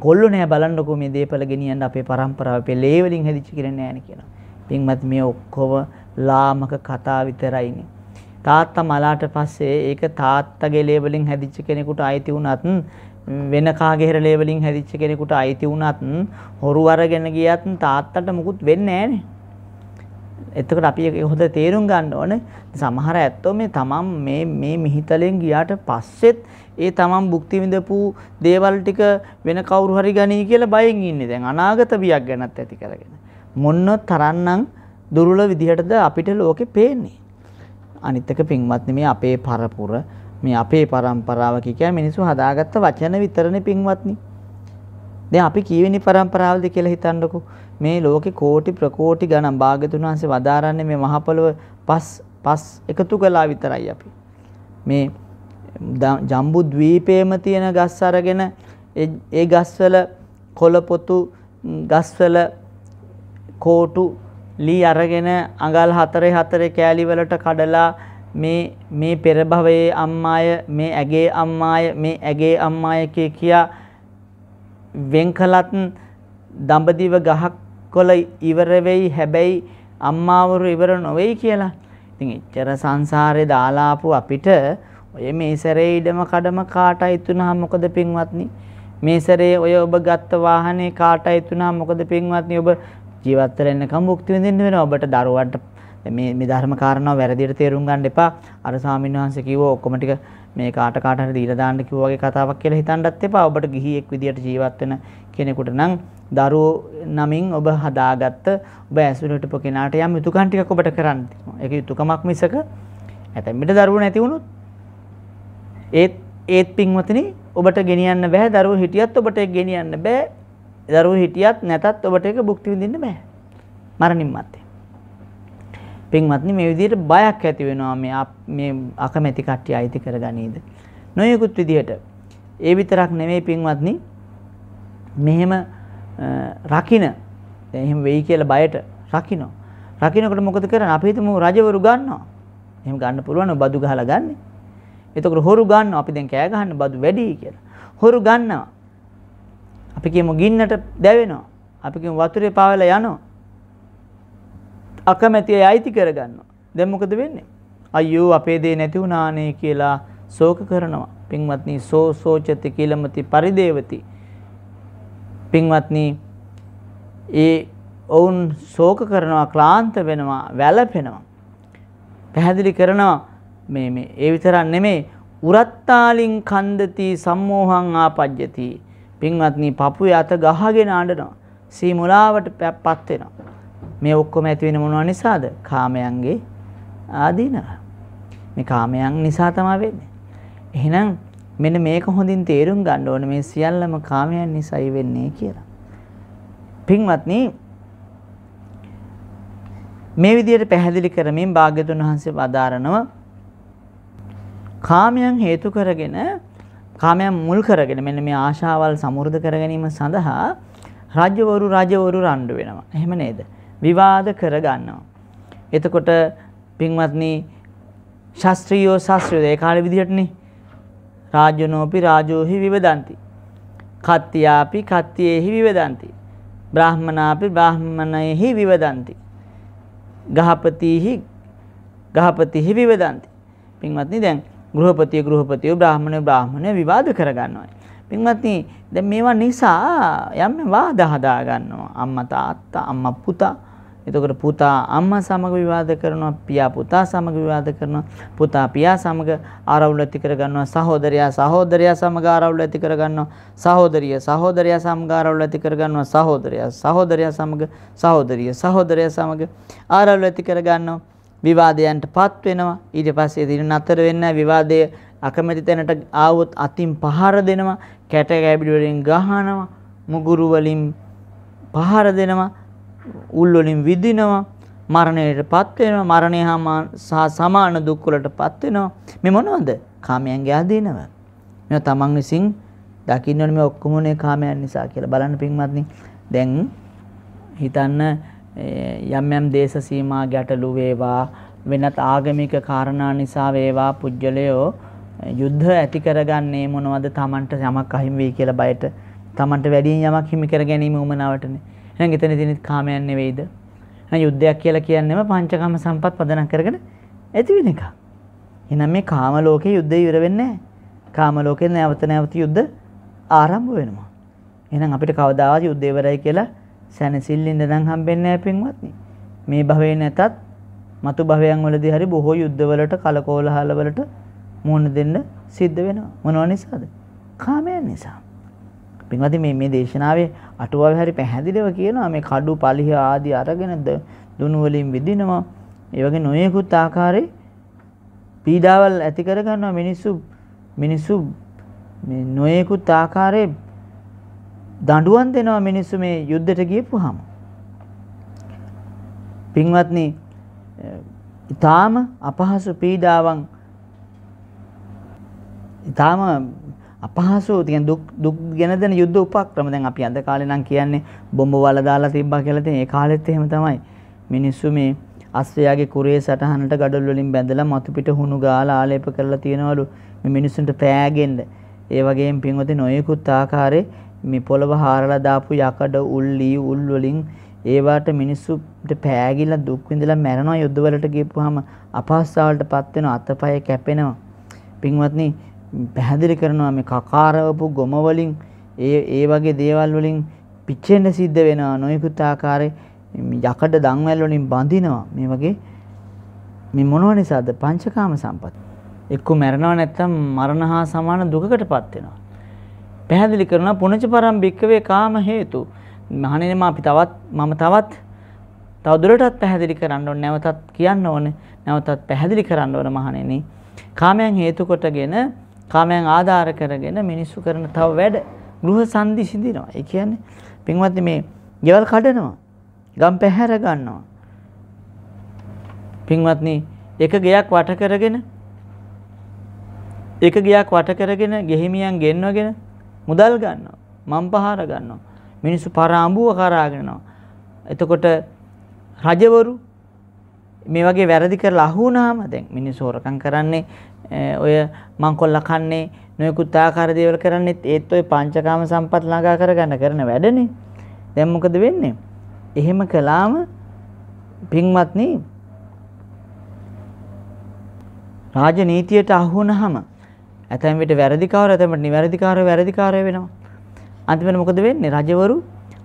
කොල්ලු නෑ බලන්නකෝ මේ දේපල ගෙනියන්න අපේ પરම්පරාව අපේ ලේවලින් හැදිච්ච කෙනෙක් නෑනේ කියලා. පින්වත් මේ ඔක්කොම ලාමක කතා විතරයිනේ. තාත්තා මලාට පස්සේ ඒක තාත්තගේ ලේවලින් හැදිච්ච කෙනෙකුට අයිති වුණත් වෙන කාගේ හර ලේවලින් හැදිච්ච කෙනෙකුට අයිති වුණත් හොරු අරගෙන ගියත් තාත්තට මුකුත් වෙන්නේ නෑනේ. එතකොට අපි හොඳ තේරුම් ගන්න ඕනේ සමහර ඇත්තෝ මේ තමන් මේ මේ මිහිතලෙන් ගියාට පස්සෙත් ඒ තමන් භුක්ති විඳපු දේවල් ටික වෙන කවුරු හරි ගනී කියලා බයෙන් ඉන්නේ දැන් අනාගත බියක් ගැනත් ඇති කරගෙන මොන්න තරන්නම් දුර්වල විදිහටද අපිට ලෝකේ පේන්නේ අනිත් එක පින්වත්නි මේ අපේ පරපුර මේ අපේ પરම්පරාව කිය මිනිස්සු හදාගත්ත වචන විතරනේ පින්වත්නි දැන් අපි කීවෙනි પરම්පරාවද කියලා හිතන්නකෝ මේ ලෝකේ කෝටි ප්‍රකෝටි ගණන් භාග්‍යතුන් වහන්සේ වදාරන්නේ මේ මහපොළව පස් පස් එකතු කළා විතරයි අපි මේ ජම්බු ද්වීපයේම තියෙන ගස් අරගෙන ඒ ගස්වල කොළපොතු ගස්වල කෝටු ලී අරගෙන අඟල් හතරේ හතරේ කෑලි වලට කඩලා මේ මේ පෙර භවයේ අම්මාය මේ ඇගේ අම්මාය මේ ඇගේ අම්මාය කිය කියා වෙන්කලත් දඹදිව ගහක් කොළ ඉවර වෙයි හැබැයි අම්මාවරු ඉවර නොවේයි කියලා. ඉතින් එච්චර සංසාරේ දාලා අපිට ඔය මේ සැරේ ඉඩම කඩම කාට අයිතුනා මොකද පින්වත්නි? මේ සැරේ ඔය ඔබ ගත්ත වාහනේ කාට අයිතුනා මොකද පින්වත්නි? ඔබ ජීවත් වෙන්නකම් භුක්ති විඳින්න වෙනවා. ඔබට දරුවන්ට මේ මේ ධර්ම කාරණා වැරදියට තේරුම් ගන්න එපා. අර ස්වාමීන් වහන්සේ කිව්ව ඔක්කොම ටික මේ කාට කාට හරි දීලා දාන්න කිව්ව වගේ කතාවක් කියලා හිතන්නත් එපා. ඔබට ගිහියෙක් විදියට ජීවත් වෙන කෙනෙකුට නම් දරුවෝ නමින් ඔබ හදාගත්ත ඔබ ඇසුරට පොකෙනාට යම් යුතුයකම් ටිකක් ඔබට කරන්න තියෙනවා. ඒක යුතුයකමක් මිසක ඇතැම් විට දරුවෝ නැති වුණොත් ඒත් ඒත් පින්වතනි ඔබට ගෙනියන්න බෑ දරුවෝ හිටියත් ඔබට ගෙනියන්න බෑ දරුවෝ හිටියත් නැතත් ඔබට ඒක භුක්ති විඳින්න බෑ මරණින් මත්තේ පින්වත්නි මේ විදිහට බයක් ඇති වෙනවා මේ මේ අකමැති කට්ටිය අයිති කරගනීද නොයෙකුත් විදිහට ඒ විතරක් නෙමෙයි පින්වත්නි මෙහෙම රකින එහෙම වෙයි කියලා බයට රකින්න රකින්නකොට මොකද කරන්නේ අපි හිතමු රජවරු ගන්නවා එහෙම ගන්න පුළුවන් බදු ගහලා ගන්නේ එතකොට හොරු ගන්නවා. අපි දැන් කෑ ගහන්න බදු වැඩි කියලා. හොරු ගන්නවා. අපි කියමු ගින්නට දැවෙනවා. අපි කියමු වතුරේ පාවලා යනවා. අකමැතිය අයිති කරගන්නවා. දැන් මොකද වෙන්නේ? අයියෝ අපේ දේ නැති වුණානේ කියලා ශෝක කරනවා. පින්වත්නි සෝ සෝචති කිලමති පරිදේවති. පින්වත්නි ඒ ඔවුන් ශෝක කරනවා ක්ලාන්ත වෙනවා වැළපෙනවා පැහැදිලි කරනවා මේ මේ ඒ විතරක් නෙමෙයි උරත්තාලින් කන්දති සම්මෝහං ආපජ්ජති පින්වත්නි පපුවේ අත ගහගෙන අඬනවා සීමුලාවට පැපත් වෙනවා මේ ඔක්කොම ඇති වෙන මොනවා නිසාද කාමයන්ගේ ආදීනව මේ කාමයන් නිසා තමයි වෙන්නේ එහෙනම් මෙන්න මේක හොඳින් තේරුම් ගන්න ඕන මේ සියල්ලම කාමයන් නිසායි වෙන්නේ කියලා පින්වත්නි මේ විදිහට පැහැදිලි කරමින් භාග්‍යතුන් වහන්සේ වදාරනවා කාමයන් හේතු කරගෙන කාමයන් මුල් කරගෙන මෙන්න මේ ආශාවල් සමෘද්ධ කර ගැනීම සඳහා රජවරු රජවරු රණ්ඩු වෙනවා. එහෙම නේද? විවාද කර ගන්නවා. එතකොට පින්වත්නි ශාස්ත්‍රීයෝ ශාස්ත්‍රීයෝ ඒ කාලේ විදිහටනේ රාජනෝපි රාජෝහි විවදಂತಿ. කත්ත්‍යාපි කත්ත්‍යේහි විවදಂತಿ. බ්‍රාහ්මනාපි බ්‍රාහ්මණයෙහි විවදಂತಿ. ගහපතිහි ගහපතිහි විවදಂತಿ. පින්වත්නි දැන් ගෘහපතිය ගෘහපතිය බ්‍රාහ්මණය බ්‍රාහ්මණය විවාද කරගන්නවා. පින්වත්නි දැන් මේවා නිසා යම් වාද හදා ගන්නවා. අම්මා තාත්තා අම්මා පුතා එතකොට පුතා අම්මා සමග විවාද කරනවා පියා පුතා සමග විවාද කරනවා පුතා පියා සමග ආරවුල ඇති කරගන්නවා සහෝදරයා සහෝදරයා සමග ආරවුල ඇති කරගන්නවා සහෝදරිය සහෝදරයා සමග ආරවුල ඇති කරගන්නවා සහෝදරයා සහෝදරයා සමග සහෝදරිය සහෝදරයා සමග ආරවුල ඇති කරගන්නවා විවාදයන්ටපත් වෙනවා. ඊට පස්සේ දින නතර වෙන්න විවාදය අකමැති තැනට ආවොත් අතින් පහර දෙනවා. කැට කැබිඩි වලින් ගහනවා. මුගුරු වලින් පහර දෙනවා. උල් වලින් විදිනවා. මරණයටපත් වෙනවා. මරණය හා සහ සමාන දුක් වලටපත් වෙනවා. මේ මොනවද? කාමයන්ගේ ආදීනව. මේවා තමන් විසින් දකින්න ඕනේ මේ ඔක්කොම නේ කාමයන් නිසා කියලා බලන්න පින්වත්නි. දැන් හිතන්න යම් යම් දේශ සීමා ගැටලු වේවා වෙනත් ආගමික කාරණා නිසා වේවා පුජ්‍යලයෝ යුද්ධ ඇති කරගන්නේ මොනවද Tamanට යමක් අහිමි වෙයි කියලා බයට Tamanට වැඩියෙන් යමක් හිමි කර ගැනීම උමනාවටනේ එහෙනම් එතන තියෙන කාමයන් නෙවෙයිද එහෙනම් යුද්ධයක් කියලා කියන්නේම පංචකාම සම්පත් පදනම් කරගෙන ඇති වෙන එක එහෙනම් මේ කාම ලෝකේ යුද්ධය ඉවර වෙන්නේ නැහැ කාම ලෝකේ නැවත නැවත යුද්ධ ආරම්භ වෙනවා එහෙනම් අපිට කවදාවත් යුද්ධය ඉවරයි කියලා සැනසෙල්ලින්ද නම් හම්බෙන්නේ නැහැ පින්වත්නි. මේ භවයේ නැතත් මතු භවයන් වලදී හරි බොහෝ යුද්ධවලට කලකෝලහලවලට මුහුණ දෙන්න සිද්ධ වෙනවා. මොනවා නිසාද? කාමයන් නිසා. පින්වත්නි මේ මේ දේශනාවේ අටුවාවේ හරි පැහැදිලිව කියනවා මේ කඩු පලිහ ආදී අරගෙනද දුනු වලින් විදිනවා. ඒ වගේ නොයෙකුත් ආකාරයේ පීඩාවල් ඇති කරගන්නවා මිනිස්සු මිනිස්සු මේ නොයෙකුත් ආකාරයේ දඬුවම් දෙනවා මිනිස්සු මේ යුද්ධයට ගියපුවාම. පින්වත්නි, ඊටාම අපහසු පීඩාවන් ඊටාම අපහසු කියන්නේ දුක් දුක් ගැන දෙන යුද්ධ උපක්‍රම දැන් අපි අද කාලේ නම් කියන්නේ බොම්බ වල දාලා තිබ්බා කියලා තියෙන ඒ කාලෙත් එහෙම තමයි මිනිස්සු මේ අස්වැයාගේ කුරේ සටහනට ගඩොල් වලින් බැඳලා මතු පිට හුණු ගාලා ආලේප කරලා තියනවලු මේ මිනිස්සුන්ට පෑගෙන්න ඒ වගේම පින්වතුනි නොයෙකුත් ආකාරයේ මෙපොළව හාරලා දාපු යකඩ උල් ලී උල් වලින් ඒවට මිනිස්සුන්ට පෑගිලා දුක් විඳලා මැරෙනවා යුද්ධවලට ගියපුවාම අපහසුතාවලටපත් වෙන අතපය කැපෙනවා. පින්වත්නි පැහැදිලි කරනවා මේ කකාරවපු ගොම වලින් ඒ ඒ වගේ දේවල් වලින් පිච්චෙන්න සිද්ධ වෙනවා නොයෙකුත් ආකාරයේ යකඩ දන්වැල් වලින් බඳිනවා මේ වගේ මේ මොනව නිසාද පංචකාම සම්පත් එක්ක මැරෙනවා නැත්නම් මරණ හා සමාන දුකකටපත් වෙනවා පැහැදිලි කරනවා පුණජ පරම් භික්කවේ කාම හේතු. මහණෙනි මා අපි තවත් මම තවත් තවදුරටත් පැහැදිලි කරන්න ඕන නැවතත් කියන්න ඕන නැවතත් පැහැදිලි කරන්න ඕන මහණෙනි. කාමයන් හේතු කොටගෙන කාමයන් ආධාර කරගෙන මිනිස්සු කරන තව වැඩ ගෘහ සංදි සිඳිනවා. ඒ කියන්නේ පින්වත්නි මේ ගෙවල් කඩනවා. ගම් පැහැර ගන්නවා. පින්වත්නි එක ගයක් වට කරගෙන එක ගයක් වට කරගෙන ගෙහිමියන් ගෙන්වගෙන මුදල් ගන්නවා. මම් පහර ගන්නවා. මිනිස්සු පරාඹුව කරාගෙනවා. එතකොට රජවරු මේ වගේ වැරදි කරලා අහු වුණාම දැන් මිනිස්සු හොරකම් කරන්නේ ඔය මංකොල්ල කන්නේ නොයෙකුත් ආකාර දේවල් කරන්නේත් ඒත් ඔය පංචකාම සම්පත් ළඟා කරගන්න කරන වැඩනේ. දැන් මොකද වෙන්නේ? එහෙම කළාම පින්වත්නි රාජනීතියට අහු වුණාම ඇතැම් විට වැරදිකාර ඇතැමට නිවැරදිකාර වැරදිකාරය වෙනවා. අන්තිමට මොකද වෙන්නේ? රජවරු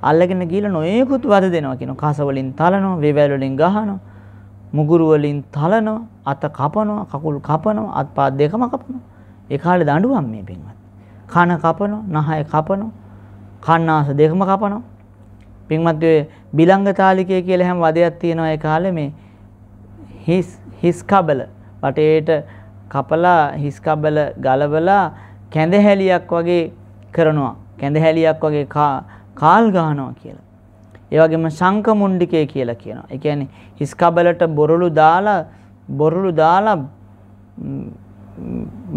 අල්ලගෙන ගිහලා නොයෙකුත් වද දෙනවා කියන කස වලින් තලනවා, වේවැල් වලින් ගහනවා, මුගුරු වලින් තලනවා, අත කපනවා, කකුල් කපනවා, අත්පා දෙකම කපනවා. ඒ කාලේ දඬුවම් මේ පින්වත්. කන කපනවා, නහය කපනවා, කන්නාස දෙකම කපනවා. පින්වත් ඔය බිලංග තාලිකය කියලා හැම වදයක් තියෙනවා ඒ කාලේ මේ හිස් හිස් කබල වටේට කපලා හිස්කබල ගලවලා කැඳහැලියක් වගේ කරනවා. කැඳහැලියක් වගේ කාල් ගහනවා කියලා. ඒ වගේම සංකමුණ්ඩිකය කියලා කියනවා. ඒ කියන්නේ හිස්කබලට බොරළු දාලා බොරළු දාලා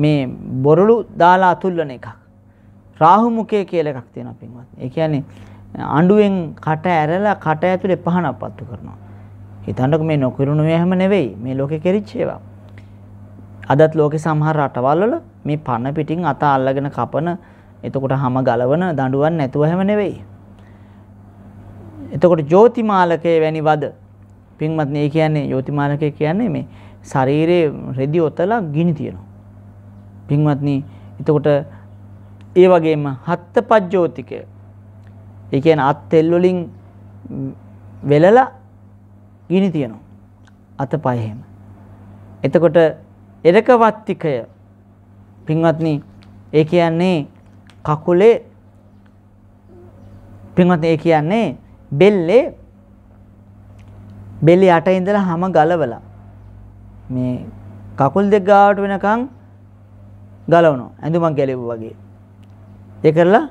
මේ බොරළු දාලා අතුල්ලන එකක්. රාහු මුඛය කියලා එකක් තියෙනවා පින්වත්. ඒ කියන්නේ අඬුවෙන් කට ඇරලා කට ඇතුලේ පහනක් පත්තු කරනවා. හිතන්නකෝ මේ නොකිරුණු හැම නෙවෙයි. මේ ලෝකේ කෙරිච්ච ඒවා. අදත් ලෝකෙ සමහර රටවල්වල මේ පණ පිටින් අත අල්ලගෙන කපන එතකොට හැම ගලවන දඬුවම් නැතුව හැම නෙවෙයි. එතකොට ජෝතිමාලකයේ වැනි වද පින්වත් මේ කියන්නේ ජෝතිමාලකය කියන්නේ මේ ශරීරයේ රෙදි ඔතලා ගිනි තියෙනවා. පින්වත්නි එතකොට ඒ වගේම හත්තපජ්ජෝතිකය. ඒ කියන්නේ අත් තෙල් වලින් වෙලලා ගිනි තියෙනවා. අතපය එහෙම. එතකොට එරකවත්තිකය පින්වත්නි ඒ කියන්නේ කකුලේ පින්වත්නි ඒ කියන්නේ බෙල්ලේ බෙල්ල යට ඉඳලා හැම ගලවලා මේ කකුල් දෙක ගාවට වෙනකන් ගලවනවා ඇඳුමක් ගැලෙවුවා වගේ ඒ කරලා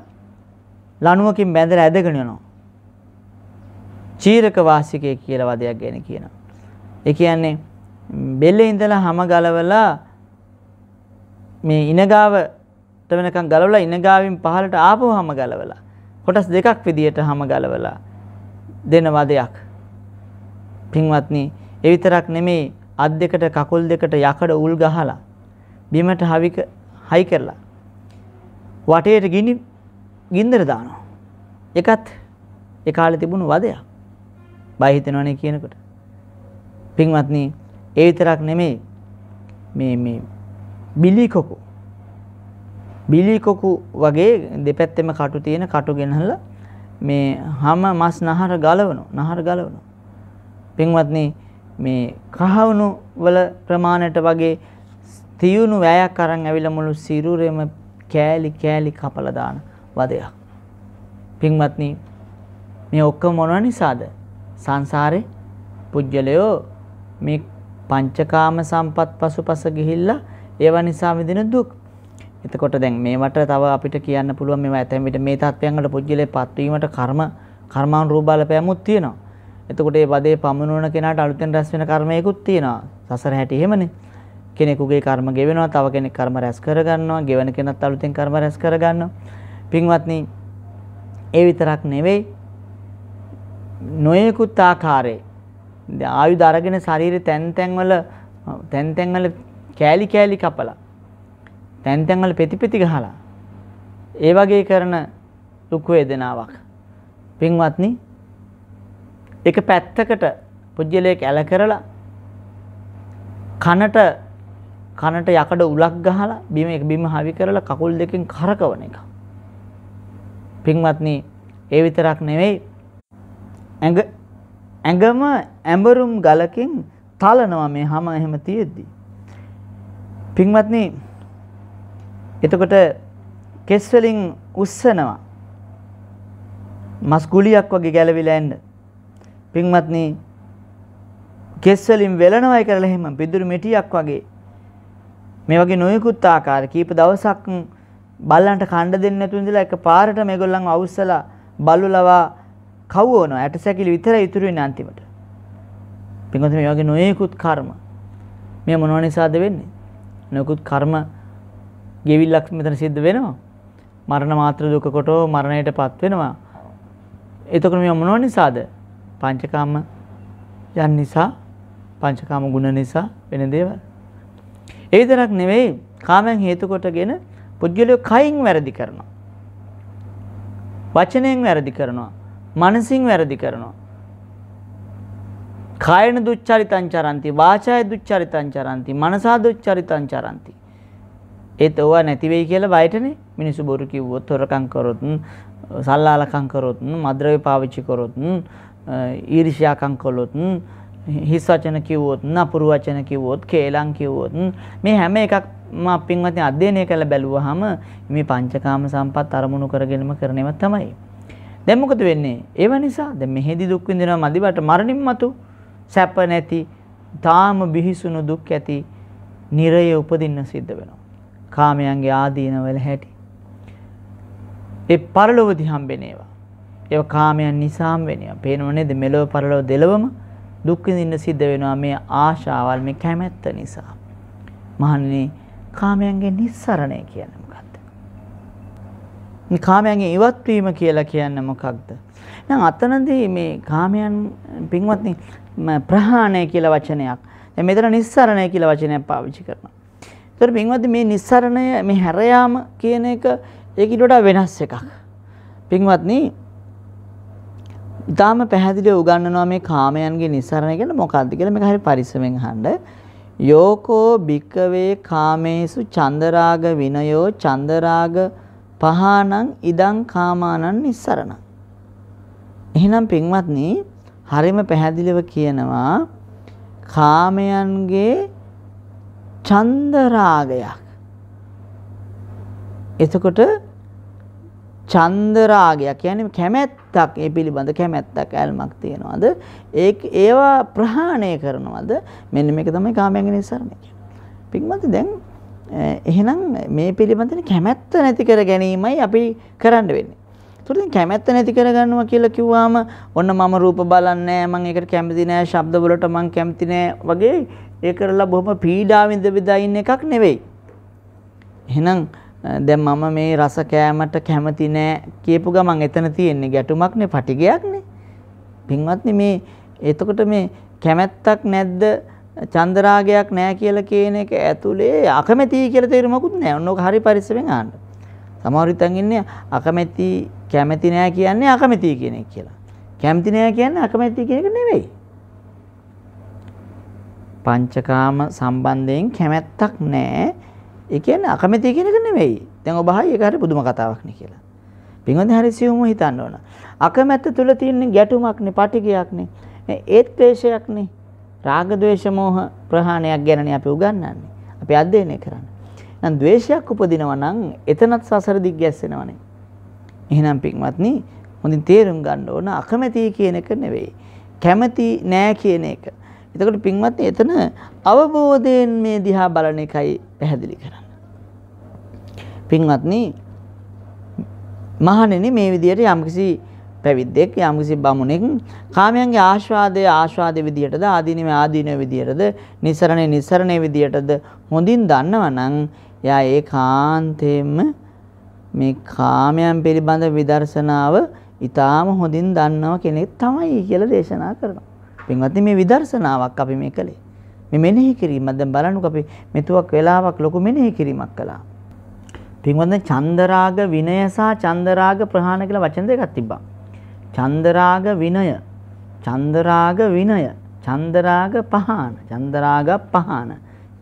ලණුවකින් බැඳලා ඇදගෙන යනවා චීරක වාසිකය කියලා වදයක් ගැන කියනවා ඒ කියන්නේ බෙල්ලේ ඉඳලා හැම ගලවලා මේ ඉනගාවට වෙනකන් ගලවලා ඉනගාවෙන් පහලට ආපහු හැම ගලවලා කොටස් දෙකක් විදියට හැම ගලවලා දෙන වදයක් පින්වත්නි ඒ විතරක් නෙමෙයි අත් දෙකට කකුල් දෙකට යකඩ උල් ගහලා බිමට හවික හයි කරලා වටේට ගිනි ගින්දර දානවා. එකත් ඒ කාලේ තිබුණු වදයක්. බය හිතෙනවනේ කියනකොට. පින්වත්නි ඒ විතරක් නෙමේ මේ මේ බිලිකොකු බිලිකොකු වගේ දෙපැත්තෙම කටු තියෙන කටු ගෙනහලා මේ හැම මස් නහර ගලවනවා නහර ගලවනවා පින්වත්නි මේ කහවණු වල ප්‍රමාණයට වගේ තියුණු වැයක් අරන් ඇවිල්ලා මුළු සිරුරෙම කෑලි කෑලි කපලා දාන වදයක් පින්වත්නි මේ ඔක්කොම මොන නිසාද සංසාරේ පුජ්‍යලයෝ මේ පංචකාම සම්පත් පසුපස ගිහිල්ලා ඒවා නිසා විඳින දුක්. එතකොට දැන් මේවට තව අපිට කියන්න පුළුවන් මේවා ඇතැම් විට මේ තත්ත්වයන් වල පුජ්‍යලේ පත්වීමට කර්ම කර්මාන් රූප බලපෑමුත් තියෙනවා. එතකොට මේ පදේ පමනවන කෙනාට අලුතෙන් රැස් වෙන කර්මයකුත් තියෙනවා. සසර හැටි එහෙමනේ. කෙනෙකුගේ කර්ම ගෙවෙනවා, තව කෙනෙක් කර්ම රැස් කරගන්නවා, ගෙවෙන කෙනත් අලුතෙන් කර්ම රැස් කරගන්නවා. පින්වත්නි, ඒ විතරක් නෙවෙයි. නොයෙකුත් ආකාරයේ ආයුධ අරගෙන ශරීරේ තැන් තැන්වල තැන් තැන්වල කෑලි කෑලි කපලා තැන් තැන්වල පෙති පෙති ගහලා ඒ වගේ කරන ලොකු වේදනාවක් පින්වත්නි එක පැත්තකට පුජ්‍යලයක් ඇල කරලා කනට කනට යකඩ උලක් ගහලා බිම එක බිම හවි කරලා කකුල් දෙකෙන් කරකවන එක. පින්වත්නි ඒ විතරක් නෙවෙයි ඇඟ ඇඟම ඇඹරුම් ගලකින් තලනවා මේ හැම එහෙම තියෙද්දි. පින්වත්නි එතකොට කෙස් වලින් උස්සනවා. මස් ගුලියක් වගේ ගැලවිලා එන්න. පින්වත්නි කෙස් වලින් වෙලනවයි කරලා එහෙම පිදුරු මෙටියක් වගේ මේ වගේ නොයෙකුත් ආකාර කීප දවසක් බල්ලන්ට කණ්ඩ දෙන්න නැතුව ඉඳලා එක පාරට මේගොල්ලන් අවුස්සලා බලුලවා කව් වනවා ඇට සැකිලි විතරයි ඉතුරු වෙන්නේ අන්තිමට. පින්වත්නි මේ වගේ නොයෙකුත් කර්ම මේ මොනවා නිසාද වෙන්නේ? නොයෙකුත් කර්ම ගෙවිල්ලක් මෙතන සිද්ධ වෙනවා. මරණ මාත්‍ර දුක කොටෝ මරණයටපත් වෙනවා. එතකොට මේ මොනවා නිසාද? පංචකාම යන් නිසා පංචකාම ගුණ නිසා වෙන දේවල්. ඒ විතරක් නෙවෙයි කාමයන් හේතු කොටගෙන පුද්ගලයෝ කයින් වැරදි කරනවා. වචනයෙන් වැරදි කරනවා. මනසින් වැරදි කරනවා. කායන දුච්චරිතං චරಂತಿ වාචාය දුච්චරිතං චරಂತಿ මනසා දුච්චරිතං චරಂತಿ ඒත් ඕවා නැති වෙයි කියලා බයටනේ මිනිස්සු බොරු කිව්වොත් හොරකම් කරොත් සල්ලාලකම් කරොත් මද්රව්‍ය පාවිච්චි කරොත් ඊර්ෂ්‍යාකම් කළොත් හිස් වචන කිව්වොත් නපුරු වචන කිව්වොත් කේලම් කිව්වොත් මේ හැම එකක්ම අපින්වත් අධ්‍යයනය කරලා බැලුවහම මේ පංචකාම සම්පත් අරමුණු කරගෙනම කරණේම තමයි දැන් මොකද වෙන්නේ? ඒව නිසා දැන් මෙහෙදි දුක් විඳිනවා මදිවට මරණින් මතු සැප නැති, තාම බිහිසුණු දුක් ඇති, නිරය උපදින්න සිද්ධ වෙනවා. කාමයන්ගේ ආදීනවල හැටි. ඒ පරලොවදී හම්බෙන ඒවා. ඒවා කාමයන් නිසාම වෙනවා. පේනව නේද? මෙලොව පරලොව දෙලොවම දුක් විඳින්න සිද්ධ වෙනවා මේ ආශාවල් මේ කැමැත්ත නිසා. මහන්නේ කාමයන්ගේ නිස්සරණය කියන්නේ කාමයන්ගේ ඉවත්වීම කියලා කියන්නේ මොකක්ද? දැන් අතනදී මේ කාමයන් පින්වත්නි ප්‍රහාණය කියලා වචනයක්. දැන් මෙතන නිස්සරණය කියලා වචනයක් පාවිච්චි කරනවා. ඒතර පින්වත්නි මේ නිස්සරණය මේ හැරයාම කියන එක ඒකට වඩා වෙනස් එකක්. පින්වත්නි ඊටාම පැහැදිලිව උගන්වනවා මේ කාමයන්ගේ නිස්සරණය කියලා මොකක්ද කියලා මේක හරි පරිස්සමෙන් අහන්න. යෝකෝ භික්කවේ කාමේසු චන්දරාග විනයෝ චන්දරාග පහානං ඉදං කාමානං නිස්සරණං. එහෙනම් පින්වත්නි හරිම පැහැදිලිව කියනවා කාමයන්ගේ ඡන්ද රාගයක්. එතකොට ඡන්ද රාගය කියන්නේ කැමැත්තක් ඒ පිළිබඳ කැමැත්තක් ඇල්මක් තියනවාද ඒක ඒවා ප්‍රහාණය කරනවාද මෙන්න මේක තමයි කාමයන්ගේ නිස්සාරණය කියන්නේ. පින්වත් දැන් එහෙනම් මේ පිළිබඳව කැමැත්ත නැති කර ගැනීමයි අපි කරන්න වෙන්නේ. ඒතකොට කැමැත්ත නැති කරගන්නවා කියලා කිව්වම ඔන්න මම රූප බලන්නේ මම ඒකට කැමති නෑ, ශබ්ද වලට මම කැමති නෑ වගේ ඒ කරලා බොහොම පීඩාවෙන් දෙබෙදා ඉන්න එකක් නෙවෙයි. එහෙනම් දැන් මම මේ රස කෑමට කැමති නෑ කියපු ගමන් එතන තියෙන්නේ ගැටුමක්නේ, පටිගයක්නේ. පින්වත්නි මේ එතකොට මේ කැමැත්තක් නැද්ද චන්දරාගයක් නැහැ කියලා කියන එක ඇතුලේ අකමැති කියලා තේරුමකුත් නැහැ. ඔන්නෝක හරි පරිස්සමෙන් අහන්න. සමහර විටන් ඉන්නේ අකමැති කැමැති නැහැ කියන්නේ අකමැති කියන එක කියලා. කැමති නැහැ කියන්නේ අකමැති කියන එක නෙවෙයි. පංචකාම සම්බන්ධයෙන් කැමැත්තක් නැහැ. ඒ කියන්නේ අකමැති කියන එක නෙවෙයි. දැන් ඔබ අහයි ඒක හරි පුදුම කතාවක් නේ කියලා. පින්වන්ත හරි සියුම හිතන්න ඕන. අකමැත්ත තුල තියෙන ගැටුමක්නේ, පටිගයක්නේ. ඒත් ක්ලේශයක්නේ. රාග ద్వේෂ මෝහ ප්‍රහාණයක් ගැනනේ අපි උගන්වන්නේ. අපි අධ්‍යයනය කරන්නේ. නම් ද්වේෂයක් උපදිනවා නම් එතනත් සසර දිග ගැස්සෙනවනේ. එහෙනම් පින්වත්නි හොඳින් තේරුම් ගන්න ඕන අකමැති කියන එක නෙවෙයි. කැමැති නෑ කියන එක. එතකොට පින්වත්නි එතන අවබෝධයෙන් මේ දිහා බලන එකයි පැහැදිලි කරන්න. පින්වත්නි මහණෙනි මේ විදිහට යම්කිසි පැවිද්දෙක් යම්කිසි බමුණෙක් කාමයන්ගේ ආස්වාදයේ ආස්වාදයේ විදියටද ආදීනමේ ආදීනමේ විදියටද නිසරණේ නිසරණේ විදියටද හොඳින් දන්නවනම් එයා ඒකාන්තයෙන්ම මේ කාමයන් පිළිබඳ විදර්ශනාව ඊටාම හොඳින් දන්නව කෙනෙක් තමයි කියලා දේශනා කරනවා. පින්වත්නි මේ විදර්ශනාවක් අපි මේ කළේ. මේ මෙනෙහි කිරීම දැන් බලන්නකෝ අපි මෙතුවක් වෙලාවක් ලොකු මෙනෙහි කිරීමක් කළා. පින්වත්නි චන්දරාග විනය සහ චන්දරාග ප්‍රහාණ කියලා වචන දෙකක් තිබ්බා. චන්දරාග විනය චන්දරාග විනය චන්දරාග පහන චන්දරාග පහන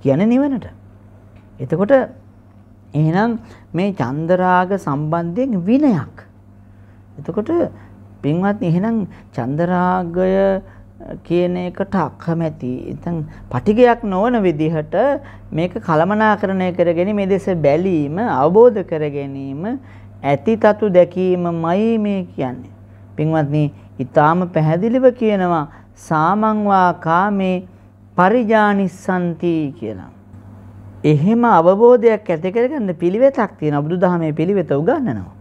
කියන නිවනට. එතකොට එහෙනම් මේ චන්දරාග සම්බන්ධයෙන් විනයක්. එතකොට පින්වත් එහෙනම් චන්දරාගය කියන එකට අකමැති. ඉතින් පටිගයක් නොවන විදිහට මේක කලමනාකරණය කරගෙන මේ දෙස බැලීම අවබෝධ කර ගැනීම ඇතිතතු දැකීමමයි මේ කියන්නේ. පින්වත්නි ඊටාම පැහැදිලිව කියනවා සාමංවා කාමේ පරිජානිස්සන්ති කියලා. එහෙම අවබෝධයක් ඇති කරගන්න පිළිවෙතක් තියෙනවා. බුදුදහමේ පිළිවෙත උගන්වනවා.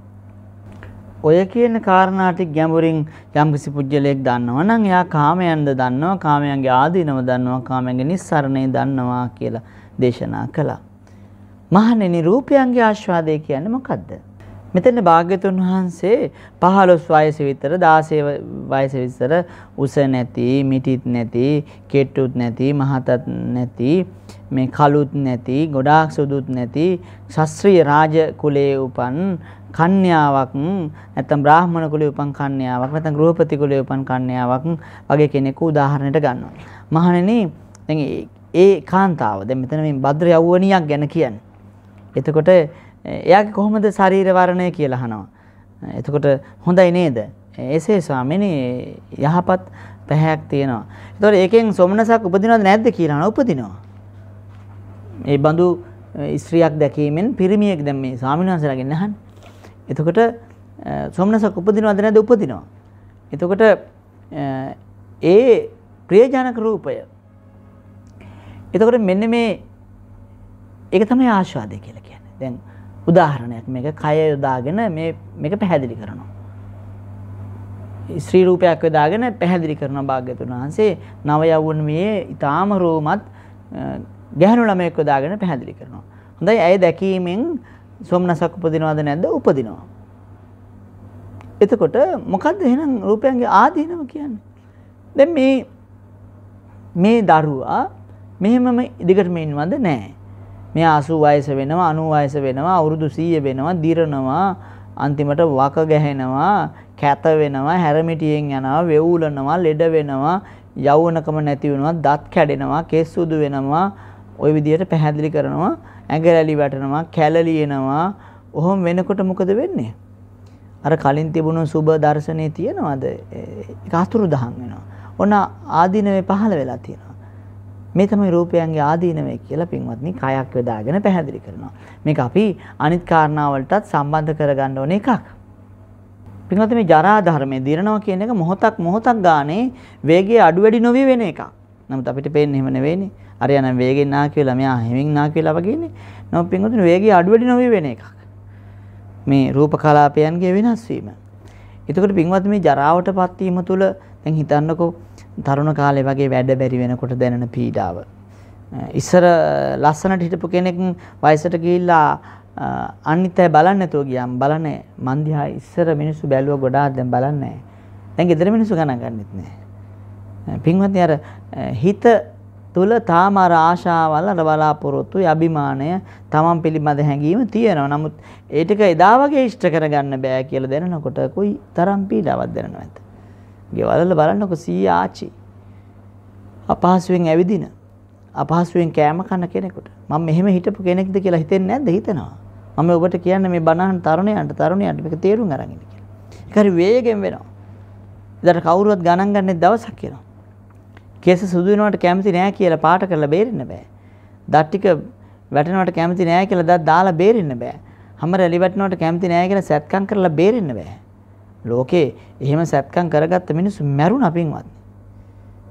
ඔය කියන කාරණාටි ගැඹුරින් යම්කිසි පුජ්‍යලයක් දන්නවා නම් එයා කාමයන්ද දන්නවා කාමයන්ගේ ආදීනව දන්නවා කාමයන්ගේ නිස්සරණේ දන්නවා කියලා දේශනා කළා. මහණෙනි රූපයන්ගේ ආස්වාදය කියන්නේ මොකද්ද? මෙතන භාග්‍යතුන් වහන්සේ 15 වයස විතර 16 වයස විතර උස නැති මිටිත් නැති කෙට්ටුත් නැති මහතත් නැති මේ කළුත් නැති ගොඩාක් සුදුත් නැති ශාස්ත්‍රීය රාජ කුලයේ උපන් කන්‍යාවක් නැත්නම් බ්‍රාහ්මණ කුලයේ උපන් කන්‍යාවක් නැත්නම් ගෘහපති කුලයේ උපන් කන්‍යාවක් වගේ කෙනෙකු උදාහරණයට ගන්නවා මහණෙනි දැන් ඒ කාන්තාව දැන් මෙතන මේ භද්‍ර යවුවණියක් ගැන කියන්නේ එතකොට එයාගේ කොහොමද ශරීර වර්ණය කියලා අහනවා. එතකොට හොඳයි නේද? එසේ ස්වාමිනේ යහපත් පැහැයක් තියෙනවා. එතකොට ඒකෙන් සොමනසක් උපදිනවද නැද්ද කියලා අහනවා. උපදිනවා. මේ බඳු ස්ත්‍රියක් දැකීමෙන් පිරිමියෙක් දැන් මේ ස්වාමීන් වහන්සේලාගෙන් අහන්නේ. එතකොට සොමනසක් උපදිනවද නැද්ද? උපදිනවා. එතකොට ඒ ප්‍රියජනක රූපය. එතකොට මෙන්න මේ ඒක තමයි ආශාදය කියලා කියන්නේ. දැන් උදාහරණයක් මේක කය යොදාගෙන මේ මේක පැහැදිලි කරනවා. ස්ත්‍රී රූපයක් යොදාගෙන පැහැදිලි කරන භාග්‍යතුන් වහන්සේ නව යවුන්මියේ ඊටාම රෝමත් ගැහණු ළමයෙක් යොදාගෙන පැහැදිලි කරනවා. හොඳයි ඇය දැකීමෙන් සොම්නසක් උපදිනවද නැද්ද? උපදිනවා. එතකොට මොකද්ද එහෙනම් රූපයන්ගේ ආදීනව කියන්නේ? දැන් මේ මේ දරුවා මෙහෙමම ඉදිකටම ඉන්නවද නැහැ. මෙයා 80 වයස වෙනවා 90 වයස වෙනවා අවුරුදු 100 වෙනවා දිරනවා අන්තිමට වක ගැහෙනවා කැත වෙනවා හැරමිටියෙන් යනවා වෙවුලනවා ලෙඩ වෙනවා යවුනකම නැති වෙනවා දත් කැඩෙනවා කෙස් සුදු වෙනවා ওই විදිහට පැහැදිලි කරනවා ඇඟ රැලි වැටෙනවා කැලලි එනවා ඔහොම වෙනකොට මොකද වෙන්නේ අර කලින් තිබුණු සුබ දර්ශනේ තියෙනවද ඒක අතුරුදහන් වෙනවා ඔන්න ආදීනවේ පහළ වෙලා තියෙනවා මේ තමයි රූපයන්ගේ ආදීනවය කියලා පින්වත්නි කයක් යොදාගෙන පැහැදිලි කරනවා. මේක අපි අනිත් කාරණාවලටත් සම්බන්ධ කරගන්න ඕන එකක්. පින්වත්නි මේ ජරා ධර්මයේ දිරනවා කියන එක මොහොතක් මොහොතක් ගානේ වේගය අඩු වැඩි නොවි වෙන එකක්. නමුත් අපිට පේන්නේ එහෙම නෙවෙයිනේ. අර යන වේගෙන් නා කියලා මෙයා හිමින් නා කියලා වගේනේ. නමුත් පින්වත්නි වේගය අඩු වැඩි නොවි වෙන එකක්. මේ රූප කලාපයන්ගේ වෙනස් වීම. එතකොට පින්වත් මේ ජරාවටපත් වීම තුළ දැන් හිතන්නකෝ තරුණ කාලේ වගේ වැඩ බැරි වෙනකොට දැනෙන පීඩාව. ඉස්සර ලස්සනට හිටපු කෙනෙක් වයසට ගිහිල්ලා අනිත් අය බලන්න නැතුව ගියාම බලන්නේ මන් දිහා ඉස්සර මිනිස්සු බැලුව ගොඩාක් දැන් බලන්නේ නැහැ. දැන් ගෙදර මිනිස්සු ගණන් ගන්නෙත් නැහැ. පින්වත්නි අර හිත තුල තාම අර ආශාවල් අර බලාපොරොත්තු අභිමානය තමන් පිළිබඳ හැඟීම තියෙනවා. නමුත් ඒ ටික එදා වගේ ඉෂ්ට කරගන්න බෑ කියලා දැනනකොට කුයි තරම් පීඩාවක් දැනෙනවා. ගෙවල්වල බලන්නකො 100 ආච්චි. අපහසුවෙන් ඇවිදින. අපහසුවෙන් කෑම කන කෙනෙකුට. මම මෙහෙම හිටපු කෙනෙක්ද කියලා හිතෙන්නේ නැද්ද හිතනවා. මම ඔබට කියන්නේ මේ බණහන් තරුණයන්ට තරුණයන්ට මේක තේරුම් අරන් ඉන්න කියලා. ඒක හරි වේගෙන් වෙනවා. ඉදර කවුරුවත් ගණන් ගන්න දවසක් එනවා. කේස සුදු වෙනවට කැමති නෑ කියලා පාට කරලා බේරෙන්න බෑ. දත් ටික වැටෙනවට කැමති නෑ කියලා දත් දාලා බේරෙන්න බෑ. හැම රැලි වැටෙනවට කැමති නෑ කියලා සැත්කම් කරලා බේරෙන්න බෑ. ලෝකේ එහෙම සැත්කම් කරගත්ත මිනිස්සු මැරුණා පින්වත්.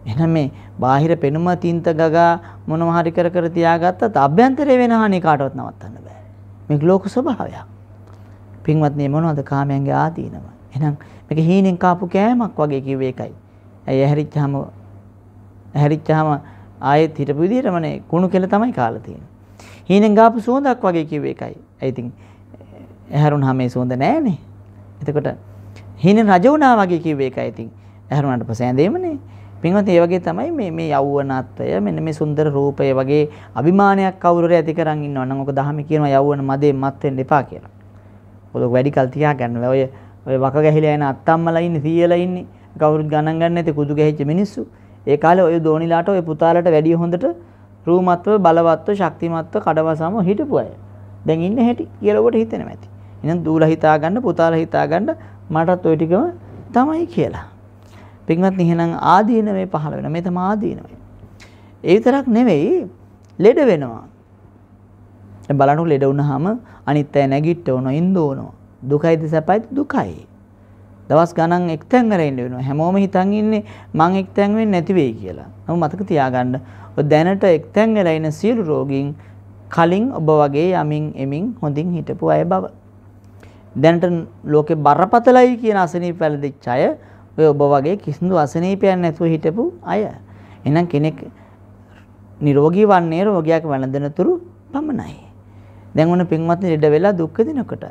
එහෙනම් මේ බාහිර පෙනුම තින්ත ගගා මොනවා හරි කර කර තියාගත්තත් අභ්‍යන්තරේ වෙන හානි කාටවත් නවත්තන්න බෑ. මේක ලෝක ස්වභාවයක්. පින්වත්නි මොනවද කාමයන්ගේ ආදීනම. එහෙනම් මේක හීනෙන් කාපු කෑමක් වගේ කිව්වේ ඒකයි. ඇයි ඇහැරිච්චාම ඇහැරිච්චාම ආයෙත් හිටපු විදිහටමනේ කුණු කෙල තමයි කාලා තියෙන්නේ. හීනෙන් ගාපු සුවඳක් වගේ කිව්වේ ඒකයි. ඒ ඉතින් ඇහැරුණාම මේ සුවඳ නැහනේ. එතකොට හීන රජ වුණා වගේ කිව්ව එකයි ඉතින්. ඇහැරුණාට පස්සේ ඇඳේමනේ. පින්වත් ඒ වගේ තමයි මේ මේ යෞවනත්වය මෙන්න මේ සුන්දර රූපය වගේ අභිමානයක් කවුරුර ඇති කරන් ඉන්නවා නම් ඔක දහම කියනවා යෞවන මදේ මත් වෙන්න එපා කියලා. ඔලොක් වැඩි කල් තියාගන්න. ඔය ඔය වක ගැහිලා යන අත්තම්මලා ඉන්නේ සීයලා ඉන්නේ. කවුරුත් ගණන් ගන්න නැති කුදු ගැහිච්ච මිනිස්සු. ඒ කාලේ ඔය දෝනිලාට ඔය පුතාලට වැඩි හොඳට රූමත්ව බලවත්ව ශක්තිමත්ව කඩවසම හිටපු අය. දැන් ඉන්න හැටි කියලා ඔබට හිතෙනවා ඇති. එහෙනම් දූලා හිතා ගන්න පුතාලා හිතා ගන්න මටත් ওই ටිකම තමයි කියලා. පින්වත් එහෙනම් ආදීනවේ පහළ වෙන මේ තමයි ආදීනවේ. ඒ විතරක් නෙවෙයි ලෙඩ වෙනවා. දැන් බලන්න ලෙඩ වුණාම අනිත් අය නැගිට උනෝ ඉඳ උනෝ. දුකයිද සැපයිද දුකයි. දවස් ගණන් එක්තැන් කරලා ඉන්න වෙනවා. හැමෝම හිතන් ඉන්නේ මං එක්තැන් වෙන්නේ නැති වෙයි කියලා. නමුත් මතක තියාගන්න ඔය දැනට එක්තැන් වෙලා ඉන සියලු රෝගීන් කලින් ඔබ වගේ යමින් එමින් හොඳින් හිටපු අය බව. දැනට ලෝකේ බරපතලයි කියන අසනීප වැළඳිච්ච අය ඔය ඔබ වගේ කිසිදු අසනීපයක් නැතුව හිටපු අය. එහෙනම් කෙනෙක් නිරෝගී වන්නේ රෝගියක් වැළඳෙන තුරු පමණයි. දැන් ඔන්න පින්වත්නි ළඩ වෙලා දුක් දිනකොට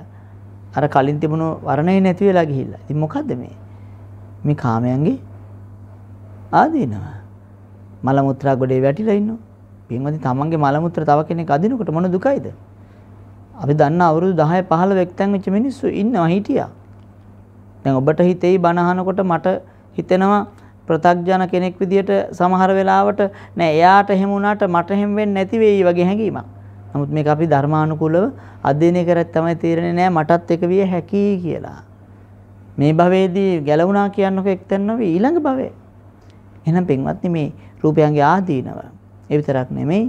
අර කලින් තිබුණු වරණේ නැති වෙලා ගිහිල්ලා. ඉතින් මොකද්ද මේ? මේ කාමයන්ගේ ආදීනව. මල මුත්‍රා ගොඩේ වැටිලා ඉන්නවා. පින්වත්නි තමන්ගේ මල මුත්‍රා තව කෙනෙක් අදිනකොට මොන දුකයිද? අපි දන්න අවුරුදු 10 15 වෙක්තන් වෙච්ච මිනිස්සු ඉන්නවා හිටියා. දැන් ඔබට හිතෙයි බනහනකොට මට හිතෙනවා ප්‍රතග්ජන කෙනෙක් විදියට සමහර වෙලාවට නෑ එයාට එහෙම වුණාට මට එහෙම වෙන්නේ නැති වෙයි වගේ හැඟීමක්. නමුත් මේක අපි ධර්මානුකූලව අධ්‍යයනය කරත් තමයි තීරණේ නෑ මටත් එක විය හැකි කියලා. මේ භවයේදී ගැලවුණා කියන්නකො එක්තැන් නොවේ ඊළඟ භවයේ. එහෙනම් පින්වත්නි මේ රූපයන්ගේ ආදීනව. ඒ විතරක් නෙමෙයි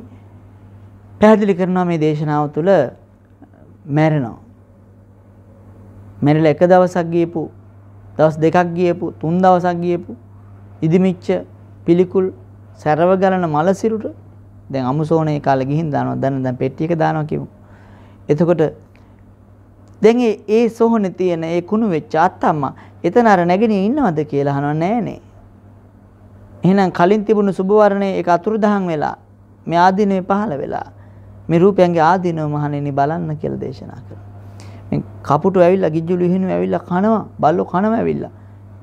පැහැදිලි කරනවා මේ දේශනාව තුළ මැරෙනවා. මැරිලා එක දවසක් ගියපු දවස් දෙකක් ගියපු තුන් දවසක් ගියපු ඉදිමිච්ච පිළිකුල් සැරව ගලන මලසිරුට දැන් අමුසෝනේ කාලේ ගිහින් දානවා දැන් දැන් පෙට්ටියක දානවා කියමු. එතකොට දැන් ඒ සොහනේ තියෙන ඒ කුණු වෙච්ච අත්තම්මා එතන අර නැගිනේ ඉන්නවද කියලා අහනවා නෑනේ. එහෙනම් කලින් තිබුණු සුබ වර්ණේ ඒක අතුරුදහන් වෙලා මේ ආදීනේ පහළ වෙලා මේ රූපයන්ගේ ආදීනව මහණෙනි බලන්න කියලා දේශනා කරනවා. මේ කපුටු ඇවිල්ලා ගිජ්ජුලු හිනු ඇවිල්ලා කනවා, බල්ලෝ කනවා ඇවිල්ලා.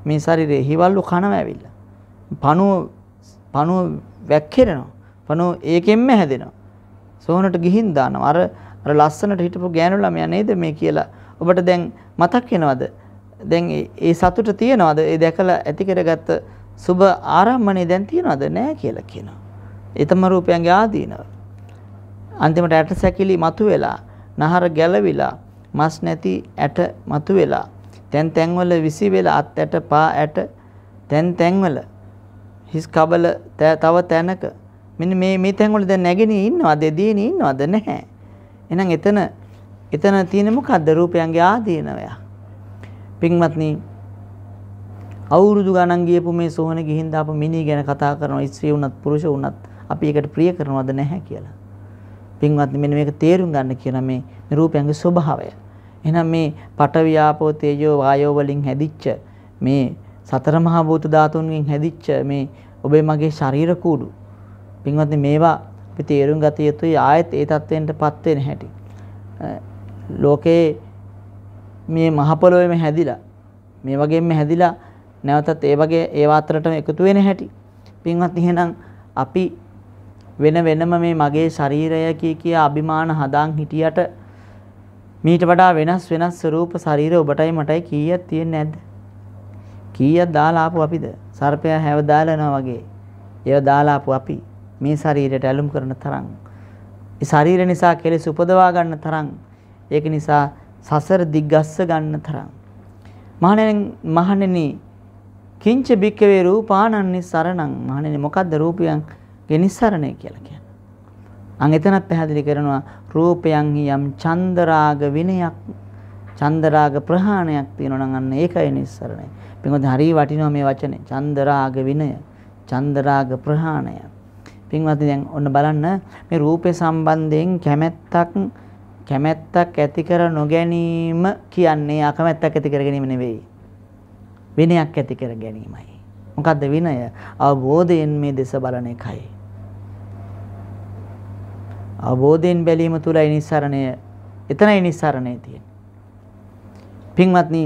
මේ ශරීරයේ හිවල්ලු කනවා ඇවිල්ලා. පණුව පණුව වැක්කිරෙනවා. පණුව ඒකෙන්ම හැදෙනවා. සෝනට ගිහින් දානවා. අර අර ලස්සනට හිටපු ගෑනු ළමයා නේද මේ කියලා ඔබට දැන් මතක් වෙනවද? දැන් ඒ සතුට තියනවද? ඒ දැකලා ඇති කරගත්ත සුබ ආරම්මණය දැන් තියනවද? නෑ කියලා කියනවා. ඒ තම රූපයන්ගේ ආදීනව. අන්තිමට ඇට සැකිලි මතුවෙලා නහර ගැලවිලා මස් නැති ඇට මතුවෙලා තැන් තැන්වල විසි වෙලා අත් ඇට පා ඇට තැන් තැන්වල හිස් කබල තව තැනක මෙන්න මේ මේ තැන්වල දැන් නැගෙන ඉන්නවා දෙදීන ඉන්නවද නැහැ එහෙනම් එතන එතන තියෙන මොකද්ද රූපයන්ගේ ආදීනවය පින්වත්නි අවුරුදු ගණන් ගියපු මේ සෝහන ගිහින් දාපු මිනිහ ගැන කතා කරනවා ස්ත්‍රී වුණත් පුරුෂ වුණත් අපි ඒකට ප්‍රිය කරනවද නැහැ කියලා පින්වත්නි මෙන්න මේක තේරුම් ගන්න කියන මේ රූපයන්ගේ ස්වභාවය. එහෙනම් මේ පඨවි ආපෝ තේජෝ වායෝ වලින් හැදිච්ච මේ සතර මහා භූත ධාතුන්ගෙන් හැදිච්ච මේ ඔබේ මගේ ශරීර කූඩු. පින්වත්නි මේවා අපි තේරුම් ගත යුතුයි ආයෙත් ඒ தත්වෙන්ටපත් වෙන හැටි. ලෝකේ මේ මහ පොළොවේම හැදිලා මේ වගේම හැදිලා නැවතත් ඒ වගේ ඒ වාතරටම එකතු වෙන හැටි. පින්වත් එහෙනම් අපි වෙන වෙනම මේ මගේ ශරීරය කිය කියා අභිමාන හදාන් හිටියට මීට වඩා වෙනස් වෙනස් ස්වරූප ශරීර ඔබටයි මටයි කීයක් තියෙන්නේ නැද්ද? කීයක් දාලා ආපු අපිද? සර්පයා හැව දාලනවා වගේ. ඒව දාලා ආපු අපි මේ ශරීරයට ඇලුම් කරන තරම්. ඒ ශරීර නිසා කෙලෙස් උපදවා ගන්න තරම්. ඒක නිසා සසර දිග්ගස්ස ගන්න තරම්. මහණෙනි මහණෙනි කිංච බික්කවේ රූපානන්නේ සරණං මහණෙනි මොකද්ද රූපයන්? ගෙනිස්සරණය කියලා කියන්නේ. අන් එතනත් පැහැදිලි කරනවා රූපයන්හි යම් චන්දරාග විනයක් චන්දරාග ප්‍රහාණයක් තියෙනවා නම් අන්න ඒකයි නිස්සරණය. පින්වත් හරි වටිනවා මේ වචනේ. චන්දරාග විනය, චන්දරාග ප්‍රහාණය. පින්වත්නි දැන් ඔන්න බලන්න මේ රූපේ සම්බන්ධයෙන් කැමැත්තක් කැමැත්තක් ඇති කර නොගැනීම කියන්නේ අකමැත්තක් ඇති කර ගැනීම නෙවෙයි. විනයක් ඇති කර ගැනීමයි. මොකද්ද විනය? අවබෝධයෙන් මේ දෙස බලන එකයි. අවබෝධයෙන් බැලීම තුලයි නිස්සරණය එතනයි නිස්සරණය තියෙන්නේ. පින්වත්නි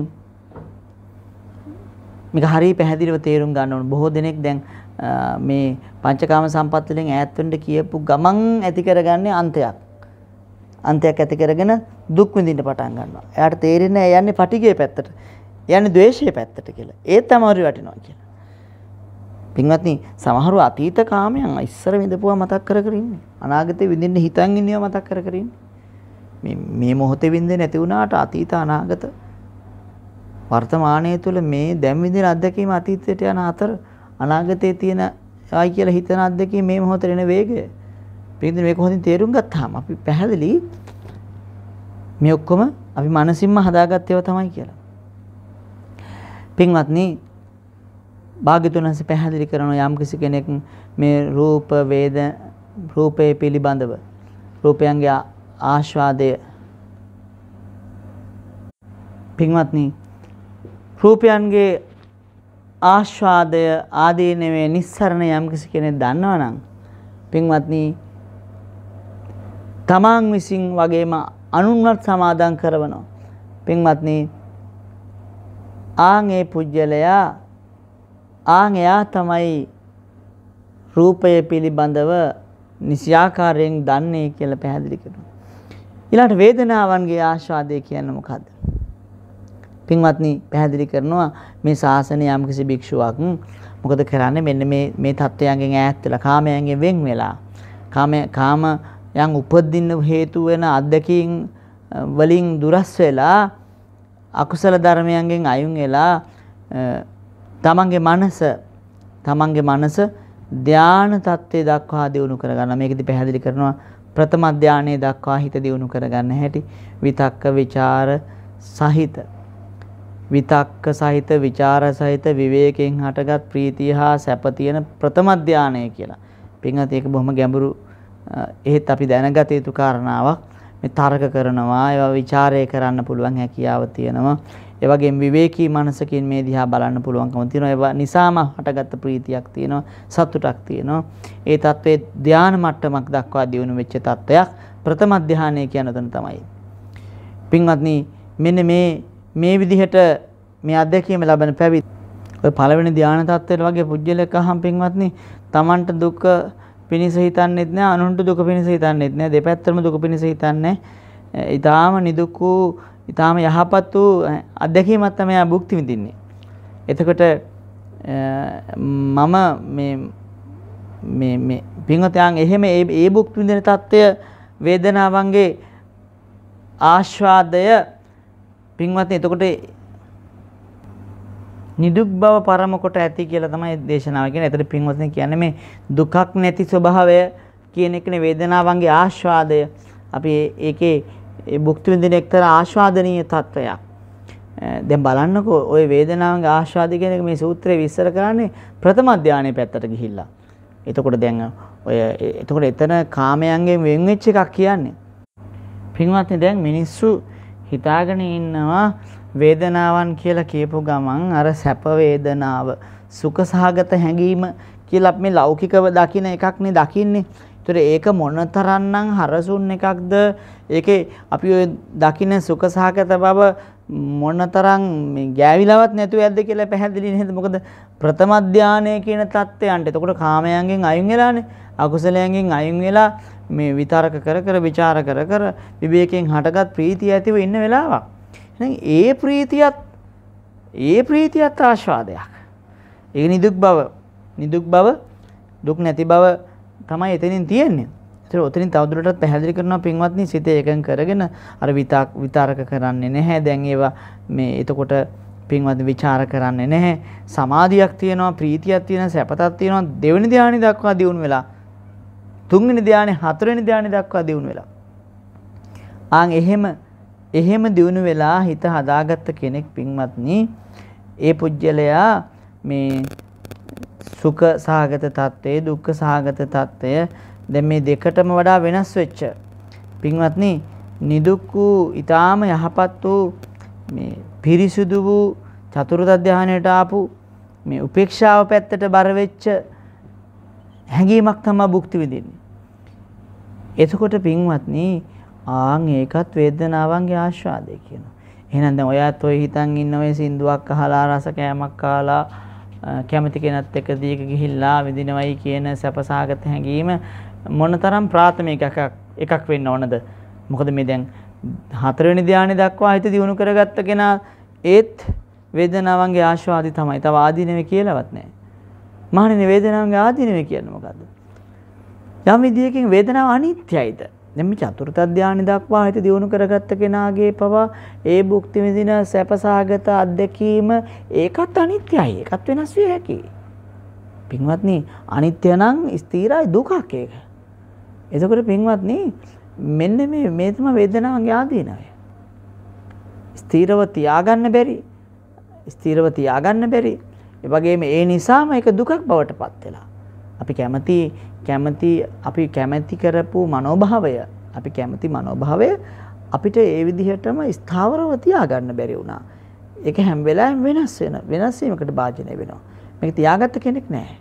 මේක හරිය පැහැදිලිව තේරුම් ගන්න ඕන. බොහෝ දෙනෙක් දැන් මේ පංචකාම සම්පත් වලින් ඈත් වෙන්න කියපු ගමන් ඇති කරගන්නේ අන්තයක්. අන්තයක් ඇති කරගෙන දුක් විඳින්න පටන් ගන්නවා. එයාට තේරෙන්නේ යන්නේ පටිගය පැත්තට. යන්නේ ද්වේෂය පැත්තට කියලා. ඒ තමයි වටිනවා කියලා. පින්වත්නි සමහරු අතීත කාමයන් ඉස්සර විඳපුවා මතක් කර කර ඉන්නේ. අනාගතේ විඳින්න හිතන් ඉන්නේවා මතක් කර කර ඉන්නේ. මේ මේ මොහොතේ විඳින්නේ නැති වුණාට අතීත අනාගත වර්තමානයේ තුල මේ දැන් විඳින අත්දැකීම අතීතයට යන අතර අනාගතයේ තියෙන ආයි කියලා හිතන අත්දැකීම මේ මොහොතේ එන වේගය. පින්වත්නි මේක හොඳින් තේරුම් ගත්තාම අපි පැහැදිලි මේ ඔක්කොම අපි මනසින්ම හදාගත් ඒවා තමයි කියලා. පින්වත්නි භාග්‍යතුන් වහන්සේ පැහැදිලි කරන යම් කිසි කෙනෙක් මේ රූප වේද රූපේ පිළිබඳව රූපයන්ගේ ආස්වාදය පින්වත්නි රූපයන්ගේ ආස්වාදය ආදීනවේ නිස්සරණ යම් කිසි කෙනෙක් දන්නවනම් පින්වත්නි තමන් විසින් වගේම අනුන්වත් සමාදම් කරනවා පින්වත්නි ආන් ඒ පුජ්‍යලයා ආන් එයා තමයි රූපය පිළිබඳව නිසියාකාරයෙන් දන්නේ කියලා පැහැදිලි කරනවා. ඊළඟට වේදනාවන්ගේ ආස්වාදය කියන්නේ මොකද්ද? පින්වත්නි පැහැදිලි කරනවා මේ ශාසනය යම්කිසි භික්ෂුවක් මොකද කරන්නේ මෙන්න මේ මේ தත්වයන්ගෙන් ඈත් වෙලා කාමයන්ගෙන් වෙන් වෙලා කාම කාම යන් උපදින්න හේතු වෙන අද්දකීන් වලින් දුරස් වෙලා අකුසල ධර්මයන්ගෙන් අයින් වෙලා තමන්ගේ මනස තමන්ගේ මනස ධාන තත්ත්වයේ දක්වා දියුණු කරගන්න මේකදී පැහැදිලි කරනවා ප්‍රථම ධානයේ දක්වා හිත දියුණු කරගන්න හැටි විතක්ක ਵਿਚාර සහිත විතක්ක සහිත ਵਿਚාර සහිත විවේකයෙන් හටගත් ප්‍රීතිය හා සැප තියෙන ප්‍රථම ධානය කියලා. පින්වත් ඒක බොහොම ගැඹුරු එහෙත් අපි දැනගත යුතු කාරණාවක්. මේ තර්ක කරනවා, ඒවා ਵਿਚාරය කරන්න පුළුවන් හැකියාව තියෙනවා. ඒ වගේම විවේකී මනසකින් මේ දිහා බලන්න පුළුවන්කම තියෙනවා. ඒ නිසාම හටගත්ත ප්‍රීතියක් තියෙනවා, සතුටක් තියෙනවා. ඒ తත්වේ ධාන මට්ටමක් දක්වා දියුණු වෙච්ච తත්වයක් ප්‍රථම ධානය කියන තැන තමයි. පින්වත්නි මෙන්න මේ මේ විදිහට මේ අධ්‍යක්ීම ලබන පැවිදි ඔය පළවෙනි ධාන තත්ත්වයට වගේ පුජ්‍යලක අහම් පින්වත්නි Tamanට දුක පිනිස හිතන්නෙත් නෑ අනුන්ට දුක පිනිස හිතන්නෙත් නෑ දෙපැත්තම දුක පිනිස හිතන්නේ ඊටාම නිදුක් වූ ඉතාම යහපත් වූ අත්දැකීමක් තමයි ආ භුක්ති විඳින්නේ. එතකොට මම මේ මේ මේ පින්වතයන් එහෙම ඒ භුක්ති විඳින తত্ত্বය වේදනාවන්ගේ ආස්වාදය පින්වත්නි එතකොට නිදුක් බව පරම කොට ඇති කියලා තමයි දේශනාව කියන්නේ. එතන පින්වත්නි කියන්නේ මේ දුකක් නැති ස්වභාවය කියන එකනේ වේදනාවන්ගේ ආස්වාදය. අපි ඒකේ ඒ භුක්ති විඳින එක්තරා ආස්වාදනීය තත්වයක්. දැන් බලන්නකෝ ওই වේදනාවගේ ආස්වාදය කියන එක මේ සූත්‍රයේ විස්තර කරන්නේ ප්‍රථම ධානයේ පැත්තට ගිහිල්ලා. එතකොට දැන් ඔය එතකොට එතන කාමයන්ගෙන් වෙන් වෙච්ච එකක් කියන්නේ. පින්වත්නි දැන් මිනිස්සු හිතාගෙන ඉන්නවා වේදනාවන් කියලා කියපු ගමන් අර සැප වේදනාව සුඛසහගත හැඟීම කියලා මේ ලෞකිකව දකින එකක් නේ දකින්නේ. ඒතර ඒක මොනතරම්නම් හරසුන් එකක්ද ඒකේ අපි ඔය දකින්න සුඛසහගත බව මොනතරම් මේ ගෑවිලවත් නැතුව ඇද්ද කියලා පැහැදිලි නේද මොකද ප්‍රථම ධානය කියන தත්ත්වයන්ට එතකොට කාමයන්ගෙන් අයින් වෙලානේ අකුසලයන්ගෙන් අයින් වෙලා මේ විතරක කර කර ਵਿਚාර කර කර විවේකයෙන් හටගත් ප්‍රීතිය ඇතිව ඉන්න වෙලාවක් එහෙනම් ඒ ප්‍රීතියත් ඒ ප්‍රීතියත් ආස්වාදයක් ඒ නිදුක් බව නිදුක් බව දුක් නැති බව තමයි එතනින් තියෙන්නේ. ඒතර උතනින් තවදුරටත් පැහැදිලි කරනවා පින්වත්නි සිත එකඟ කරගෙන අර විතාක් විතරක කරන්නේ නැහැ. දැන් ඒවා මේ එතකොට පින්වත් ਵਿਚාර කරන්නේ නැහැ. සමාධියක් තියෙනවා, ප්‍රීතියක් තියෙනවා, සැපතක් තියෙනවා. දෙවෙනි ධානය දක්වා දියුණු වෙලා තුන්වෙනි ධානය, හතරවෙනි ධානය දක්වා දියුණු වෙලා. ආන් එහෙම එහෙම දියුණු වෙලා හිත හදාගත්ත කෙනෙක් පින්වත්නි ඒ පුජ්‍යලයා මේ සුඛ සහගත தත්ත්වය දුක්ඛ සහගත தත්ත්වය දැන් මේ දෙකටම වඩා වෙනස් වෙච්ච පින්වත්නි නිදුක් වූ ඊ타ම යහපත් වූ මේ පිරිසුදු වූ චතුර්ථ ධානයට ආපු මේ උපේක්ෂාව පැත්තට බර වෙච්ච හැඟීමක් තමයි භුක්ති විඳින්නේ. එතකොට පින්වත්නි ආන් ඒකත් වේදනාවන්ගේ ආස්වාදය කියනවා. එහෙනම් දැන් ඔයත් ඔය හිතන් ඉන්න ඔය සින්දුවක් අහලා රස කෑමක් කාලා කැමති කෙනත් එක දීක ගිහිල්ලා විඳිනවයි කියන සැපසහගත හැඟීම මොනතරම් ප්‍රාථමික එකක් වෙන්න ඕනද මොකද මේ දැන් හතරවෙනි ධානය දක්වා හිත දියුණු කරගත්ත කෙනා ඒත් වේදනාවන්ගේ ආශාවාදී තමයි. තව ආදීනව කියලාවත් නැහැ. මහණෙනි වේදනාවන්ගේ ආදීනව කියන්නේ මොකද්ද? යම් විදියකින් වේදනාව අනිත්‍යයිද? දැන් මේ චතුර්ථ ධානය දක්වා හිත දියුණු කරගත්ත කෙනාගේ පවා ඒ භුක්ති විඳින සැපසහගත අත්දැකීම ඒකත් අනිත්‍යයි. ඒකත් වෙනස් විය හැකියි. පින්වත්නි අනිත්‍ය නම් ස්ථිරයි දුකක් ඒක. එතකොට පින්වත්නි මෙන්න මේ මේ තමයි වේදනාවගේ ආදීනවය. ස්ථිරව තියාගන්න බැරි. ස්ථිරව තියාගන්න බැරි. ඒ වගේම ඒ නිසාම ඒක දුකක් බවට පත් වෙලා. අපි කැමති කැමති අපි කැමැති කරපු මනෝභාවය අපි කැමති මනෝභාවය අපිට ඒ විදිහටම ස්ථාවරව තියාගන්න බැරි වුණා. ඒක හැම වෙලාවෙම වෙනස් වෙන වෙනස් වීමකට භාජනය වෙනවා. මේක තියාගත්ත කෙනෙක් නැහැ.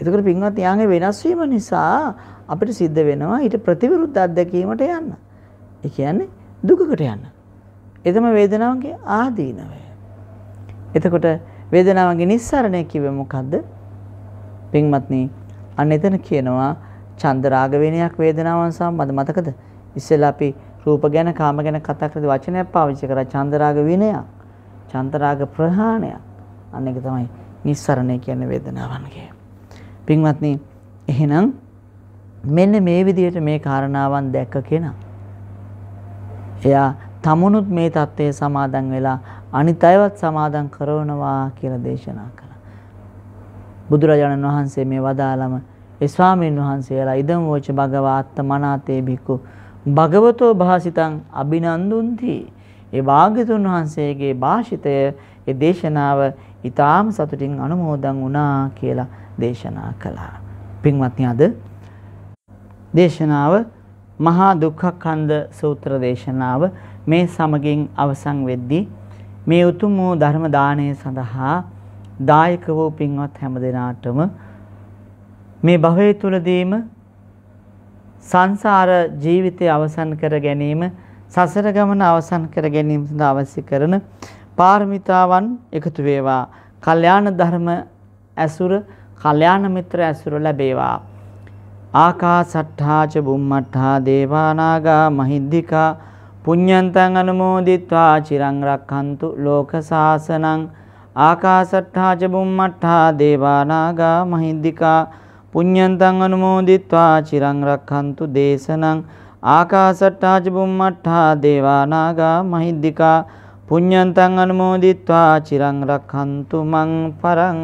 එතකොට පින්වත් යාගේ වෙනස් වීම නිසා අපිට සිද්ධ වෙනවා ඊට ප්‍රතිවිරුද්ධ අත්දැකීමට යන්න. ඒ කියන්නේ දුකකට යන්න. ඒ තමයි වේදනාවන්ගේ ආදීනවය. එතකොට වේදනාවන්ගේ නිස්සාරණය කිව්වේ මොකද්ද? පින්වත්නි අන්න එතන කියනවා චන්ද රාග වේනයක් වේදනාවන් සම්බන්ධ මතකද? ඉස්සෙල්ලා අපි රූප ගැන කාම ගැන කතා කරද්දී වචනයක් පාවිච්චි කරා චන්ද රාග වේනයක්. චන්ද රාග ප්‍රහාණයක්. අන්න ඒක තමයි නිස්සරණය කියන වේදනාවන්ගේ. පින්වත්නි එහෙනම් මෙන්න මේ විදිහට මේ කාරණාවන් දැක්ක කෙනා එයා තමනුත් මේ தත්ත්වයේ සමාදන් වෙලා අනිත් අයවත් සමාදන් කරනවා කියලා දේශනා බුදුරජාණන් වහන්සේ මේ වදාළම ඒ ස්වාමීන් වහන්සේලා ඉදම් වෝච භගවාත්ත මනාතේ භික්ඛු භගවතෝ භාසිතං අබිනන්දුන්ති ඒ වාග්‍යතුන් වහන්සේගේ භාෂිතය ඒ දේශනාව ඊටාම් සතුටින් අනුමෝදන් වුණා කියලා දේශනා කළා. පින්වත්නි අද දේශනාව මහා දුක්ඛකන්ද සූත්‍ර දේශනාව මේ සමගින් අවසන් වෙද්දී මේ උතුම් වූ ධර්ම දාණය සඳහා දායක වූ පින්වත් හැම දෙනාටම මේ භවය තුලදීම සංසාර ජීවිතය අවසන් කර ගැනීම සසර ගමන අවසන් කර ගැනීම සඳහා අවශ්‍ය කරන පාරමිතාවන් එකතු වේවා. කල්යාණ ධර්ම ඇසුර, කල්යාණ මිත්‍ර ඇසුර ලැබේවා. ආකාසට්ඨාච බුම්මට්ඨා දේවානාගා මහිද්దికා පුඤ්ඤන්තං අනුමෝදිත්වා චිරං රක්ඛන්තු ලෝක සාසනං ආකාසට්ඨා ච බුම්මට්ඨා දේවානාගා මහින්దికා පුඤ්ඤන්තං අනුමෝදිත්වා චිරං රක්ඛන්තු දේශනං ආකාසට්ඨා ච බුම්මට්ඨා දේවානාගා මහින්దికා පුඤ්ඤන්තං අනුමෝදිත්වා චිරං රක්ඛන්තු මං පරං